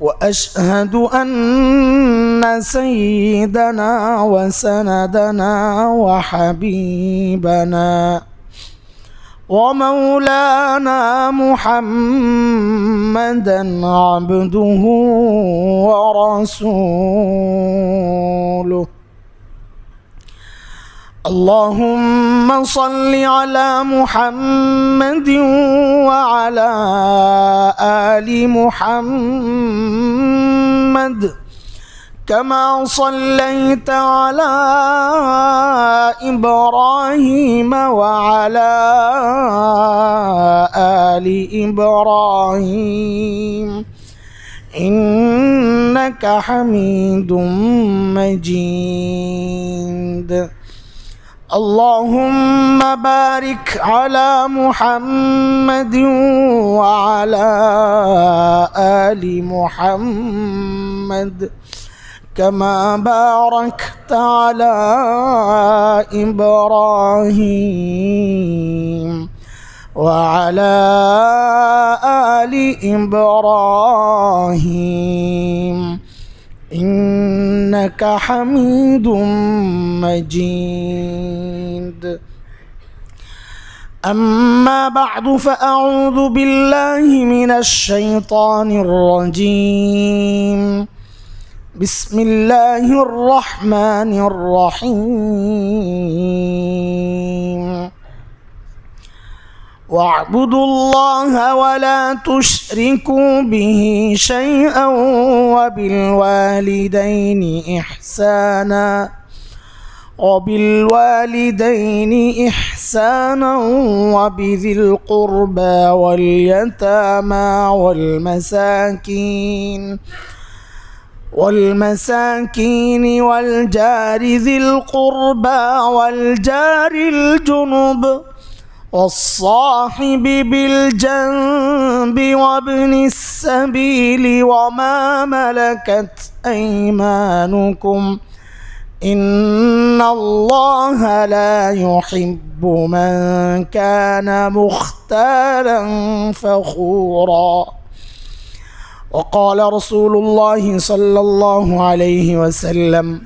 واشهد ان سيدنا وسندنا وحبيبنا ومولانا محمدا عبده ورسوله اللهم صل على محمد وعلى ال محمد كما صليت على ابراهيم وعلى ال ابراهيم انك حميد مجيد اللهم بارك على محمد وعلى ال محمد كما باركت على ابراهيم وعلى ال ابراهيم إنك حميد مجيد أما بعد فأعوذ بالله من الشيطان الرجيم بسم الله الرحمن الرحيم واعبدوا الله ولا تشركوا به شيئا وبالوالدين إحسانا وبالوالدين إحسانا وبذي القربى واليتامى والمساكين والمساكين والجار ذي القربى والجار الجنب والصاحب بالجنب وابن السبيل وما ملكت أيمانكم إن الله لا يحب من كان مختالا فخورا وقال رسول الله صلى الله عليه وسلم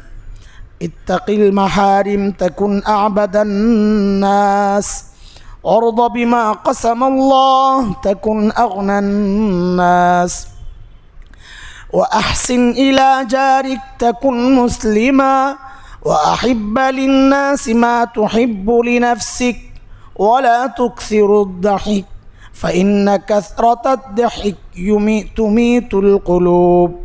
اتق المحارم تكن أعبد الناس ۖ ارض بما قسم الله تكن أغنى الناس وأحسن إلى جارك تكن مسلما وأحب للناس ما تحب لنفسك ولا تكثر الضحك فإن كثرة الضحك تميت القلوب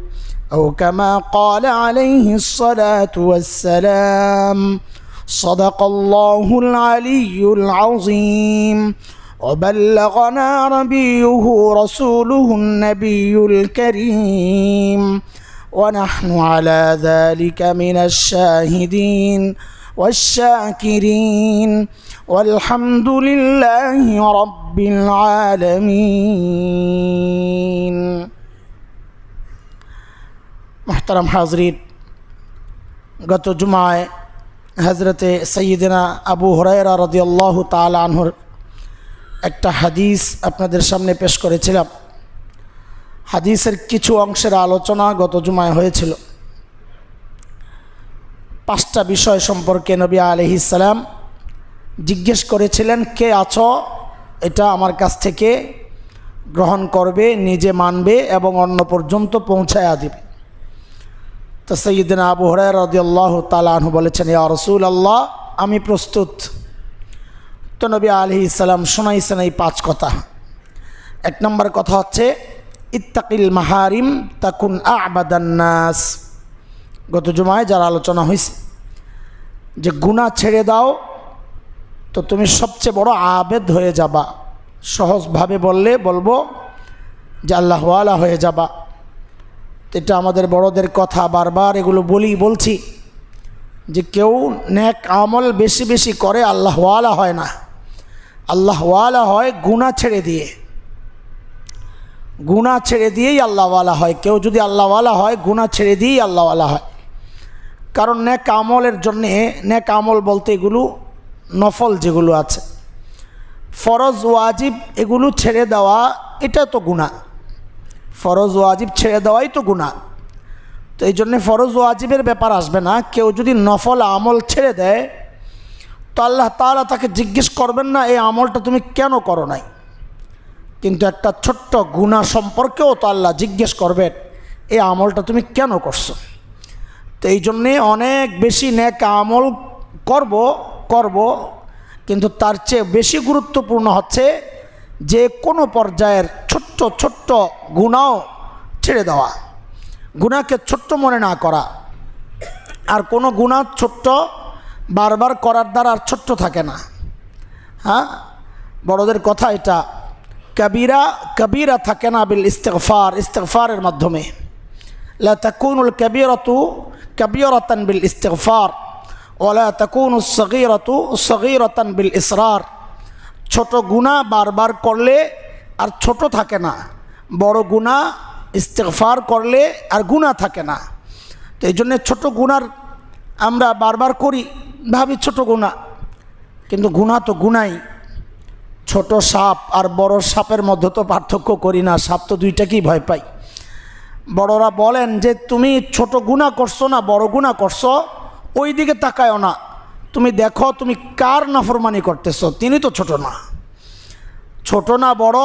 أو كما قال عليه الصلاة والسلام صدق الله العلي العظيم وبلغنا نبيه رسوله النبي الكريم ونحن على ذلك من الشاهدين والشاكرين والحمد لله رب العالمين محترم حاضرين গত জুমায় হজরতে সৈয়দিনা আবু হরাইরা রদিয়াল্লাহ তাল আনহর একটা হাদিস আপনাদের সামনে পেশ করেছিলাম হাদিসের কিছু অংশের আলোচনা গত জুমায় হয়েছিল পাঁচটা বিষয় সম্পর্কে নবী আলহিসাল্লাম জিজ্ঞেস করেছিলেন কে আছো এটা আমার কাছ থেকে গ্রহণ করবে নিজে মানবে এবং অন্য পর্যন্ত পৌঁছায়া দেবে তো সঈদিন আবু হরে রদিয়াল্লাহ তালু বলেছেন ইয়া রসুল আল্লাহ আমি প্রস্তুত তো নবী আলি ইসালাম শোনাইছেন এই পাঁচ কথা এক নম্বর কথা হচ্ছে ইত্তাকিল মাহারিম তাকুন আবাদান্নাস গত জুমায় যার আলোচনা হয়েছে যে গুণা ছেড়ে দাও তো তুমি সবচেয়ে বড় আবেদ হয়ে যাবা সহজভাবে বললে বলবো যে আল্লাহওয়ালা হয়ে যাবা এটা আমাদের বড়দের কথা বারবার এগুলো বলি বলছি যে কেউ ন্যাক আমল বেশি বেশি করে আল্লাহওয়ালা হয় না আল্লাহওয়ালা হয় গুণা ছেড়ে দিয়ে গুণা ছেড়ে দিয়েই আল্লাহওয়ালা হয় কেউ যদি আল্লাহওয়ালা হয় গুণা ছেড়ে দিয়েই আল্লাহওয়ালা হয় কারণ ন্যাক আমলের জন্যে ন্যাক আমল বলতে এগুলো নফল যেগুলো আছে ফরজ ওয়াজিব এগুলো ছেড়ে দেওয়া এটা তো গুণা ফরজ ওয়াজিব ছেড়ে দেওয়াই তো গুণা তো এই জন্যে ফরজ ওয়াজিবের ব্যাপার আসবে না কেউ যদি নফল আমল ছেড়ে দেয় তো আল্লাহ তালা তাকে জিজ্ঞেস করবেন না এই আমলটা তুমি কেন করো নাই কিন্তু একটা ছোট্ট গুণা সম্পর্কেও তো আল্লাহ জিজ্ঞেস করবেন এই আমলটা তুমি কেন করছো তো এই জন্যে অনেক বেশি ন্যাক আমল করব করব কিন্তু তার চেয়ে বেশি গুরুত্বপূর্ণ হচ্ছে যে কোনো পর্যায়ের ছোট্ট ছোট্ট গুণাও ছেড়ে দেওয়া গুণাকে ছোট্ট মনে না করা আর কোনো গুণা ছোট্ট বারবার করার দ্বারা আর ছোট্ট থাকে না হ্যাঁ বড়দের কথা এটা কবিরা কবিরা থাকে না বিল ইস্তেকফার ইস্তেকফারের মাধ্যমে লা তাকুনুল কবিরতু কবিরতান বিল ইস্তেকফার ওলা তাকুন সগীরতু সগীরতান বিল ইসরার ছোট গুণা বারবার করলে আর ছোট থাকে না বড় গুণা ইস্তেফার করলে আর গুণা থাকে না তো এই জন্যে ছোটো গুণার আমরা বারবার করি ভাবি ছোট গুণা কিন্তু গুণা তো গুণাই ছোট সাপ আর বড় সাপের মধ্যে তো পার্থক্য করি না সাপ তো দুইটাকেই ভয় পাই বড়রা বলেন যে তুমি ছোট গুণা করছো না বড় গুণা করছো ওই দিকে তাকায়ও না তুমি দেখো তুমি কার নাফরমানি করতেছ তিনি তো ছোট না ছোট না বড়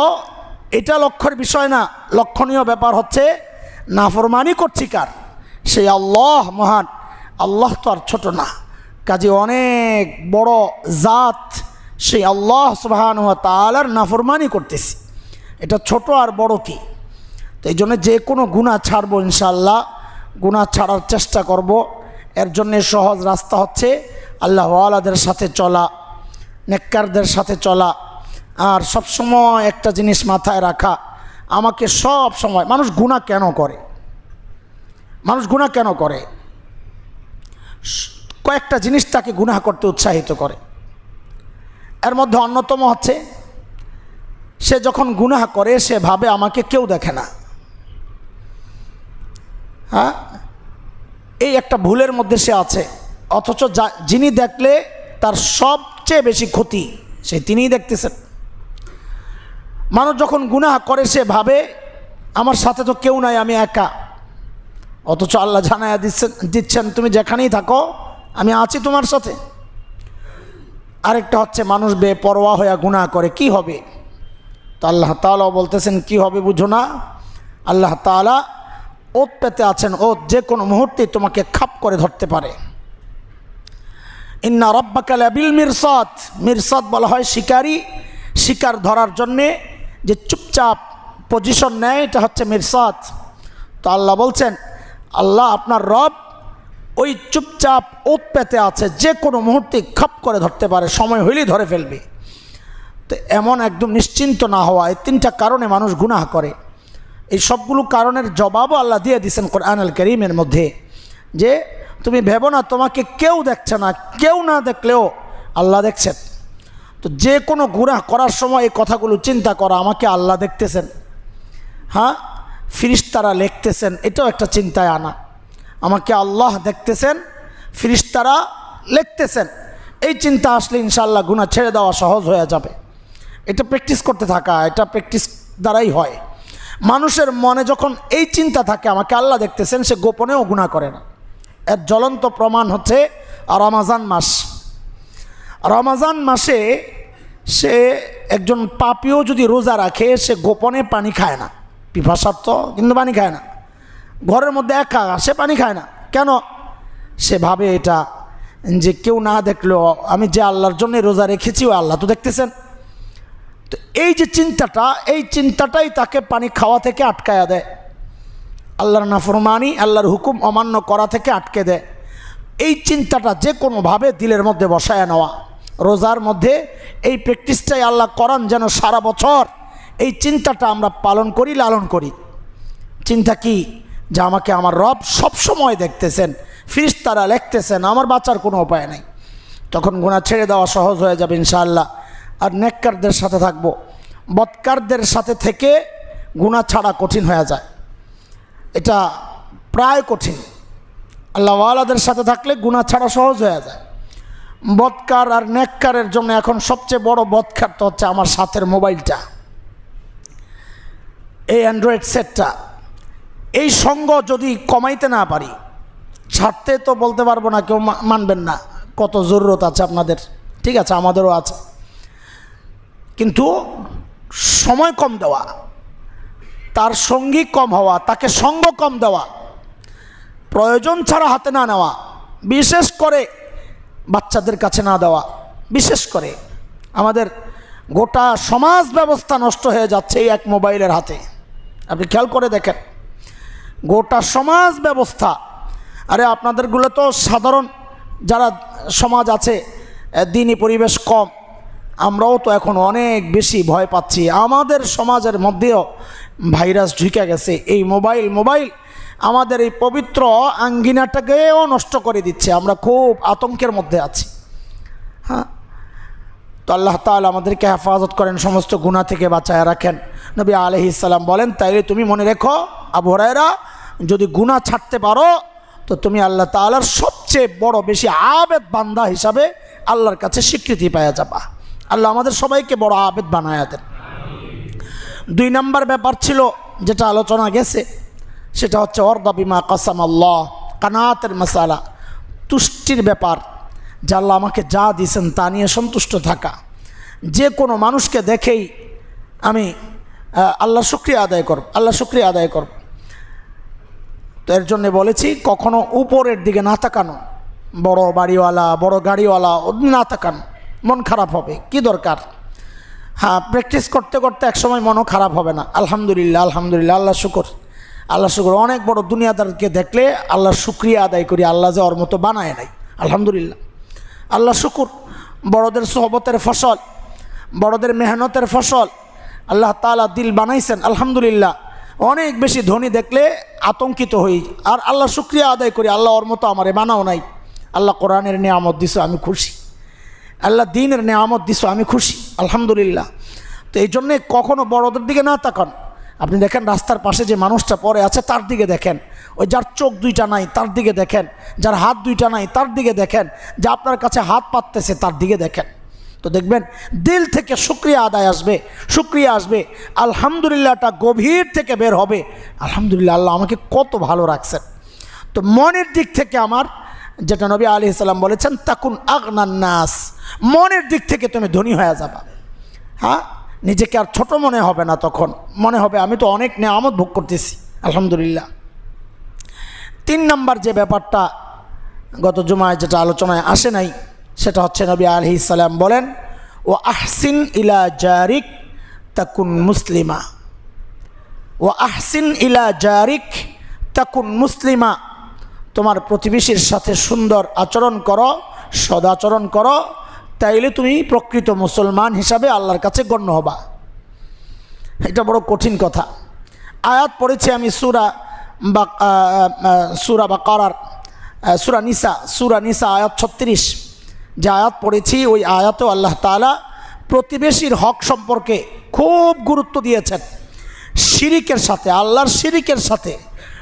এটা লক্ষ্যের বিষয় না লক্ষণীয় ব্যাপার হচ্ছে নাফরমানি করছি কার সেই আল্লাহ মহান আল্লাহ তো আর ছোট না কাজে অনেক বড় জাত সেই আল্লাহ সুবাহান তালার নাফরমানি করতেছি এটা ছোট আর বড় কি তো এই জন্য যে কোনো গুণা ছাড়বো ইনশাল্লাহ গুণা ছাড়ার চেষ্টা করব এর জন্যে সহজ রাস্তা হচ্ছে আল্লাহওয়ালাদের সাথে চলা নেককারদের সাথে চলা আর সবসময় একটা জিনিস মাথায় রাখা আমাকে সব সময় মানুষ গুণা কেন করে মানুষ গুণা কেন করে কয়েকটা জিনিস তাকে গুণা করতে উৎসাহিত করে এর মধ্যে অন্যতম হচ্ছে সে যখন গুণা করে সে ভাবে আমাকে কেউ দেখে না হ্যাঁ এই একটা ভুলের মধ্যে সে আছে অথচ যিনি দেখলে তার সবচেয়ে বেশি ক্ষতি সে তিনিই দেখতেছেন মানুষ যখন গুনাহ করে সে ভাবে আমার সাথে তো কেউ নাই আমি একা অথচ আল্লাহ জানায়া দিচ্ছেন দিচ্ছেন তুমি যেখানেই থাকো আমি আছি তোমার সাথে আরেকটা হচ্ছে মানুষ বে পরোয়া হইয়া গুণা করে কি হবে তো আল্লাহ তালা বলতেছেন কি হবে বুঝো না আল্লাহ তালা ওত পেতে আছেন ওত যে কোনো মুহূর্তে তোমাকে খাপ করে ধরতে পারে ইন্না রব্বাকাল বিল মিরসদ মিরসদ বলা হয় শিকারী শিকার ধরার জন্যে যে চুপচাপ পজিশন নেয় এটা হচ্ছে মিরসদ তো আল্লাহ বলছেন আল্লাহ আপনার রব ওই চুপচাপ ওত পেতে আছে যে কোনো মুহূর্তে খপ করে ধরতে পারে সময় হইলেই ধরে ফেলবে তো এমন একদম নিশ্চিন্ত না হওয়া এই তিনটা কারণে মানুষ গুনাহ করে এই সবগুলো কারণের জবাবও আল্লাহ দিয়ে দিয়েছেন কোরআন আল করিমের মধ্যে যে তুমি ভেবো না তোমাকে কেউ দেখছে না কেউ না দেখলেও আল্লাহ দেখছেন তো যে কোনো গুনাহ করার সময় এই কথাগুলো চিন্তা করা আমাকে আল্লাহ দেখতেছেন হ্যাঁ ফিরিস্তারা লিখতেছেন এটাও একটা চিন্তায় আনা আমাকে আল্লাহ দেখতেছেন ফিরিস্তারা লিখতেছেন এই চিন্তা আসলে ইনশাল্লাহ গুণা ছেড়ে দেওয়া সহজ হয়ে যাবে এটা প্র্যাকটিস করতে থাকা এটা প্র্যাকটিস দ্বারাই হয় মানুষের মনে যখন এই চিন্তা থাকে আমাকে আল্লাহ দেখতেছেন সে গোপনেও গুণা করে না এর জ্বলন্ত প্রমাণ হচ্ছে রমাজান মাস রমাজান মাসে সে একজন পাপিও যদি রোজা রাখে সে গোপনে পানি খায় না তো কিন্তু পানি খায় না ঘরের মধ্যে একা সে পানি খায় না কেন সে ভাবে এটা যে কেউ না দেখলেও আমি যে আল্লাহর জন্য রোজা রেখেছি ও আল্লাহ তো দেখতেছেন তো এই যে চিন্তাটা এই চিন্তাটাই তাকে পানি খাওয়া থেকে আটকায়া দেয় আল্লাহর নাফরমানি আল্লাহর হুকুম অমান্য করা থেকে আটকে দেয় এই চিন্তাটা যে কোনোভাবে দিলের মধ্যে বসায় নেওয়া রোজার মধ্যে এই প্র্যাকটিসটাই আল্লাহ করান যেন সারা বছর এই চিন্তাটা আমরা পালন করি লালন করি চিন্তা কি যা আমাকে আমার রব সব সময় দেখতেছেন ফিরিস তারা লেখতেছেন আমার বাঁচার কোনো উপায় নাই তখন গোনা ছেড়ে দেওয়া সহজ হয়ে যাবে ইনশাআল্লাহ আর নেককারদের সাথে থাকবো বৎকারদের সাথে থেকে গুণা ছাড়া কঠিন হয়ে যায় এটা প্রায় কঠিন আল্লাহওয়ালাদের সাথে থাকলে গুণা ছাড়া সহজ হয়ে যায় বৎকার আর নেককারের জন্য এখন সবচেয়ে বড় তো হচ্ছে আমার সাথের মোবাইলটা এই অ্যান্ড্রয়েড সেটটা এই সঙ্গ যদি কমাইতে না পারি ছাড়তে তো বলতে পারবো না কেউ মানবেন না কত জরুরত আছে আপনাদের ঠিক আছে আমাদেরও আছে কিন্তু সময় কম দেওয়া তার সঙ্গী কম হওয়া তাকে সঙ্গ কম দেওয়া প্রয়োজন ছাড়া হাতে না নেওয়া বিশেষ করে বাচ্চাদের কাছে না দেওয়া বিশেষ করে আমাদের গোটা সমাজ ব্যবস্থা নষ্ট হয়ে যাচ্ছে এই এক মোবাইলের হাতে আপনি খেয়াল করে দেখেন গোটা সমাজ ব্যবস্থা আরে আপনাদেরগুলো তো সাধারণ যারা সমাজ আছে দিনই পরিবেশ কম আমরাও তো এখন অনেক বেশি ভয় পাচ্ছি আমাদের সমাজের মধ্যেও ভাইরাস ঢুকে গেছে এই মোবাইল মোবাইল আমাদের এই পবিত্র আঙ্গিনাটাকেও নষ্ট করে দিচ্ছে আমরা খুব আতঙ্কের মধ্যে আছি হ্যাঁ তো আল্লাহ তাল আমাদেরকে হেফাজত করেন সমস্ত গুণা থেকে বাঁচায় রাখেন নবী আলহ ইসাল্লাম বলেন তাইলে তুমি মনে রেখো আবহরায়রা যদি গুণা ছাড়তে পারো তো তুমি আল্লাহ তালার সবচেয়ে বড় বেশি আবেদ বান্দা হিসাবে আল্লাহর কাছে স্বীকৃতি পাওয়া যাবা আল্লাহ আমাদের সবাইকে বড় আবেদ বানায় দেন দুই নম্বর ব্যাপার ছিল যেটা আলোচনা গেছে সেটা হচ্ছে অর্দাবিমা বিমা কাসাম আল্লাহ কানাতের মশালা তুষ্টির ব্যাপার যা আল্লাহ আমাকে যা দিয়েছেন তা নিয়ে সন্তুষ্ট থাকা যে কোনো মানুষকে দেখেই আমি আল্লাহ শুক্রিয়া আদায় করব আল্লাহ শুক্রিয়া আদায় করব তো এর জন্যে বলেছি কখনো উপরের দিকে না তাকানো বড় বাড়িওয়ালা বড় গাড়িওয়ালা না তাকানো মন খারাপ হবে কি দরকার হ্যাঁ প্র্যাকটিস করতে করতে একসময় মনও খারাপ হবে না আলহামদুলিল্লাহ আলহামদুলিল্লাহ আল্লাহ শুকর আল্লাহ শুকর অনেক বড় দুনিয়াদারকে দেখলে আল্লাহ শুক্রিয়া আদায় করি আল্লাহ যে ওর মতো বানায় নাই আলহামদুলিল্লাহ আল্লাহ শুকুর বড়দের সোহবতের ফসল বড়দের মেহনতের ফসল আল্লাহ তালা দিল বানাইছেন আলহামদুলিল্লাহ অনেক বেশি ধনী দেখলে আতঙ্কিত হই আর আল্লাহ শুক্রিয়া আদায় করি আল্লাহ ওর মতো আমারে বানাও নাই আল্লাহ কোরআনের নিয়ামত দিছে আমি খুশি আল্লাহ দিনের নেয়ামত দিস আমি খুশি আলহামদুলিল্লাহ তো এই জন্যে কখনও বড়দের দিকে না তাকান আপনি দেখেন রাস্তার পাশে যে মানুষটা পরে আছে তার দিকে দেখেন ওই যার চোখ দুইটা নাই তার দিকে দেখেন যার হাত দুইটা নাই তার দিকে দেখেন যা আপনার কাছে হাত পাততেছে তার দিকে দেখেন তো দেখবেন দিল থেকে শুক্রিয়া আদায় আসবে শুক্রিয়া আসবে আলহামদুলিল্লাহটা গভীর থেকে বের হবে আলহামদুলিল্লাহ আল্লাহ আমাকে কত ভালো রাখছেন তো মনের দিক থেকে আমার যেটা নবী আলি ইসলাম বলেছেন তাকুন আগনার নাস মনের দিক থেকে তুমি ধনী হয়ে যাবা হ্যাঁ নিজেকে আর ছোট মনে হবে না তখন মনে হবে আমি তো অনেক নেয়ামত ভোগ করতেছি আলহামদুলিল্লাহ তিন নাম্বার যে ব্যাপারটা গত জুমায় যেটা আলোচনায় আসে নাই সেটা হচ্ছে নবী আলি ইসলাম বলেন ও আহসিন ইলা জারিক তাকুন মুসলিমা ও আহসিন ইলা জারিক তাকুন মুসলিমা তোমার প্রতিবেশীর সাথে সুন্দর আচরণ করো সদাচরণ করো তাইলে তুমি প্রকৃত মুসলমান হিসাবে আল্লাহর কাছে গণ্য হবা এটা বড় কঠিন কথা আয়াত পড়েছি আমি সুরা বা সুরা বা করার সুরা নিসা সুরা নিসা আয়াত ছত্রিশ যে আয়াত পড়েছি ওই আয়াতও আল্লাহ তালা প্রতিবেশীর হক সম্পর্কে খুব গুরুত্ব দিয়েছেন শিরিকের সাথে আল্লাহর শিরিকের সাথে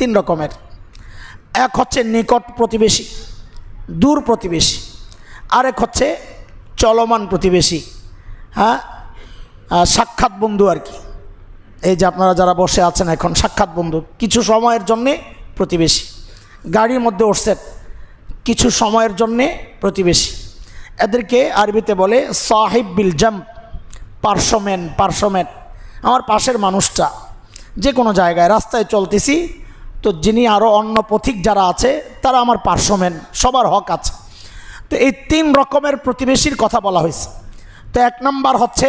তিন রকমের এক হচ্ছে নিকট প্রতিবেশী দূর প্রতিবেশী আরেক হচ্ছে চলমান প্রতিবেশী হ্যাঁ সাক্ষাৎ বন্ধু আর কি এই যে আপনারা যারা বসে আছেন এখন সাক্ষাৎ বন্ধু কিছু সময়ের জন্যে প্রতিবেশী গাড়ির মধ্যে উঠছেন কিছু সময়ের জন্যে প্রতিবেশী এদেরকে আরবিতে বলে সাহেব বিল জাম্প পার্শ্বম্যান পার্শ্বম্যান আমার পাশের মানুষটা যে কোনো জায়গায় রাস্তায় চলতেছি তো যিনি আরও অন্য পথিক যারা আছে তারা আমার পার্শ্বমেন সবার হক আছে তো এই তিন রকমের প্রতিবেশীর কথা বলা হয়েছে তো এক নম্বর হচ্ছে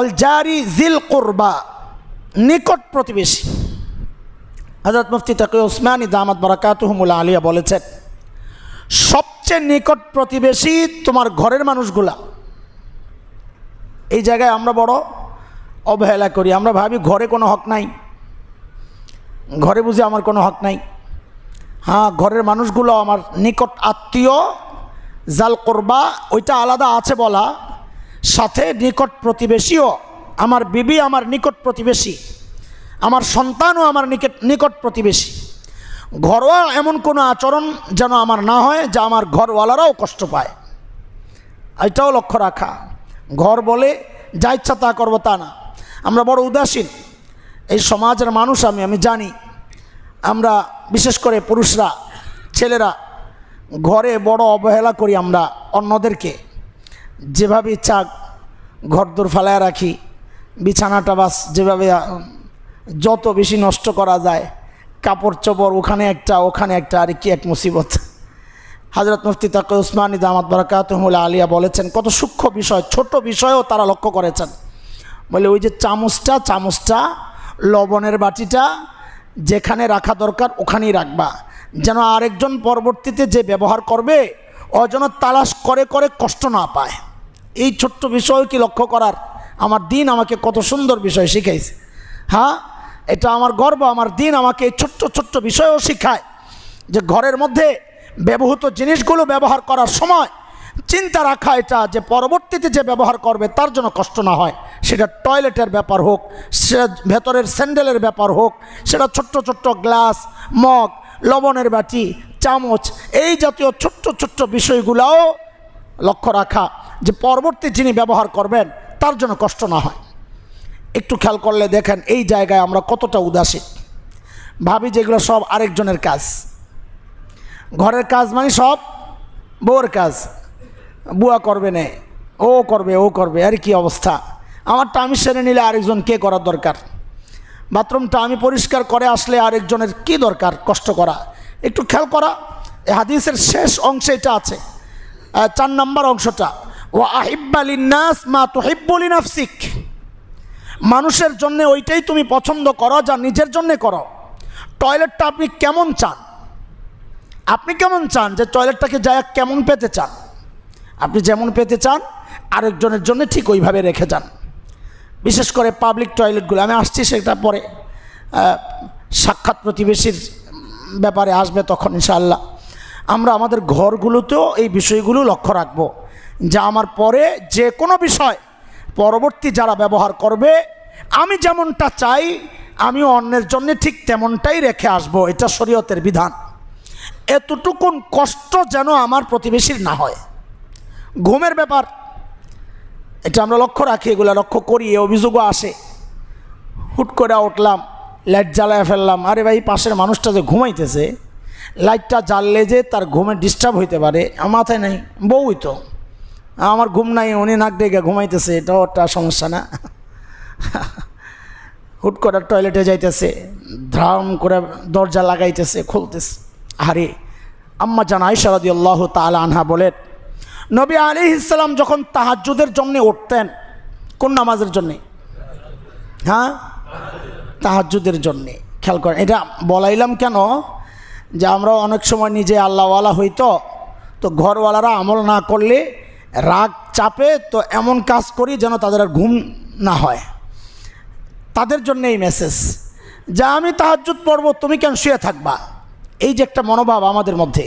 অলজারি জিল কোরবা নিকট প্রতিবেশী হজরত মুফতি তাকে ওসমানী দামাত বরাকাতহমুল্লা আলিয়া বলেছেন সবচেয়ে নিকট প্রতিবেশী তোমার ঘরের মানুষগুলা এই জায়গায় আমরা বড় অবহেলা করি আমরা ভাবি ঘরে কোনো হক নাই ঘরে বুঝি আমার কোনো হক নাই হ্যাঁ ঘরের মানুষগুলো আমার নিকট আত্মীয় জাল করবা ওইটা আলাদা আছে বলা সাথে নিকট প্রতিবেশীও আমার বিবি আমার নিকট প্রতিবেশী আমার সন্তানও আমার নিকট নিকট প্রতিবেশী ঘরোয়া এমন কোনো আচরণ যেন আমার না হয় যা আমার ঘরওয়ালারাও কষ্ট পায় এটাও লক্ষ্য রাখা ঘর বলে যা ইচ্ছা তা করবো তা না আমরা বড় উদাসীন এই সমাজের মানুষ আমি আমি জানি আমরা বিশেষ করে পুরুষরা ছেলেরা ঘরে বড় অবহেলা করি আমরা অন্যদেরকে যেভাবে চাক ঘরদোর ফেলায় রাখি বিছানাটা বাস যেভাবে যত বেশি নষ্ট করা যায় কাপড় চোপড় ওখানে একটা ওখানে একটা আর কি এক মুসিবত হাজরত মুফতি তাকে উসমানী দামাত বরাকাতহমুল আলিয়া বলেছেন কত সূক্ষ্ম বিষয় ছোট বিষয়ও তারা লক্ষ্য করেছেন বলে ওই যে চামচটা চামচটা লবণের বাটিটা যেখানে রাখা দরকার ওখানেই রাখবা যেন আরেকজন পরবর্তীতে যে ব্যবহার করবে যেন তালাশ করে করে কষ্ট না পায় এই ছোট্ট বিষয় কি লক্ষ্য করার আমার দিন আমাকে কত সুন্দর বিষয় শিখাইছে হ্যাঁ এটা আমার গর্ব আমার দিন আমাকে এই ছোট্ট ছোট্ট বিষয়ও শিখায় যে ঘরের মধ্যে ব্যবহৃত জিনিসগুলো ব্যবহার করার সময় চিন্তা রাখা এটা যে পরবর্তীতে যে ব্যবহার করবে তার জন্য কষ্ট না হয় সেটা টয়লেটের ব্যাপার হোক সেটা ভেতরের স্যান্ডেলের ব্যাপার হোক সেটা ছোট্ট ছোট্ট গ্লাস মগ লবণের বাটি চামচ এই জাতীয় ছোট্ট ছোট্ট বিষয়গুলাও লক্ষ্য রাখা যে পরবর্তী যিনি ব্যবহার করবেন তার জন্য কষ্ট না হয় একটু খেয়াল করলে দেখেন এই জায়গায় আমরা কতটা উদাসীন ভাবি যেগুলো সব আরেকজনের কাজ ঘরের কাজ মানে সব বউয়ের কাজ বুয়া করবে না ও করবে ও করবে আর কি অবস্থা আমারটা আমি সেরে নিলে আরেকজন কে করার দরকার বাথরুমটা আমি পরিষ্কার করে আসলে আরেকজনের কি দরকার কষ্ট করা একটু খেয়াল করা এ হাদিসের শেষ অংশে এটা আছে চার নম্বর অংশটা ও নাস মা তোহিব্বলি নাফসিক মানুষের জন্য ওইটাই তুমি পছন্দ করো যা নিজের জন্যে করো টয়লেটটা আপনি কেমন চান আপনি কেমন চান যে টয়লেটটাকে যায় কেমন পেতে চান আপনি যেমন পেতে চান আরেকজনের জন্য ঠিক ওইভাবে রেখে যান বিশেষ করে পাবলিক টয়লেটগুলো আমি আসছি সেটা পরে সাক্ষাৎ প্রতিবেশীর ব্যাপারে আসবে তখন ইনশাআল্লাহ আমরা আমাদের ঘরগুলোতেও এই বিষয়গুলো লক্ষ্য রাখব যা আমার পরে যে কোনো বিষয় পরবর্তী যারা ব্যবহার করবে আমি যেমনটা চাই আমি অন্যের জন্য ঠিক তেমনটাই রেখে আসব এটা শরীয়তের বিধান এতটুকুন কষ্ট যেন আমার প্রতিবেশীর না হয় ঘুমের ব্যাপার এটা আমরা লক্ষ্য রাখি এগুলো লক্ষ্য করি এ অভিযোগও আসে হুট করে উঠলাম লাইট জ্বালায় ফেললাম আরে ভাই পাশের মানুষটা যে ঘুমাইতেছে লাইটটা জ্বাললে যে তার ঘুমে ডিস্টার্ব হইতে পারে মাথায় নাই বউই তো আমার ঘুম নাই উনি নাক ডেকে ঘুমাইতেছে এটাও একটা সমস্যা না হুট করে টয়লেটে যাইতেছে ধ্রাম করে দরজা লাগাইতেছে খুলতেছে আরে আম্মা জান আইসারদি আল্লাহ তালা আনহা বলেন নবী আলি ইসলাম যখন তাহাজুদের জন্য উঠতেন কোন নামাজের জন্যে হ্যাঁ তাহাজুদের জন্যে খেয়াল করেন এটা বলাইলাম কেন যে আমরা অনেক সময় নিজে আল্লাহওয়ালা হইতো তো ঘরওয়ালারা আমল না করলে রাগ চাপে তো এমন কাজ করি যেন তাদের আর ঘুম না হয় তাদের জন্য এই মেসেজ যা আমি তাহাজুদ পড়ব তুমি কেন শুয়ে থাকবা এই যে একটা মনোভাব আমাদের মধ্যে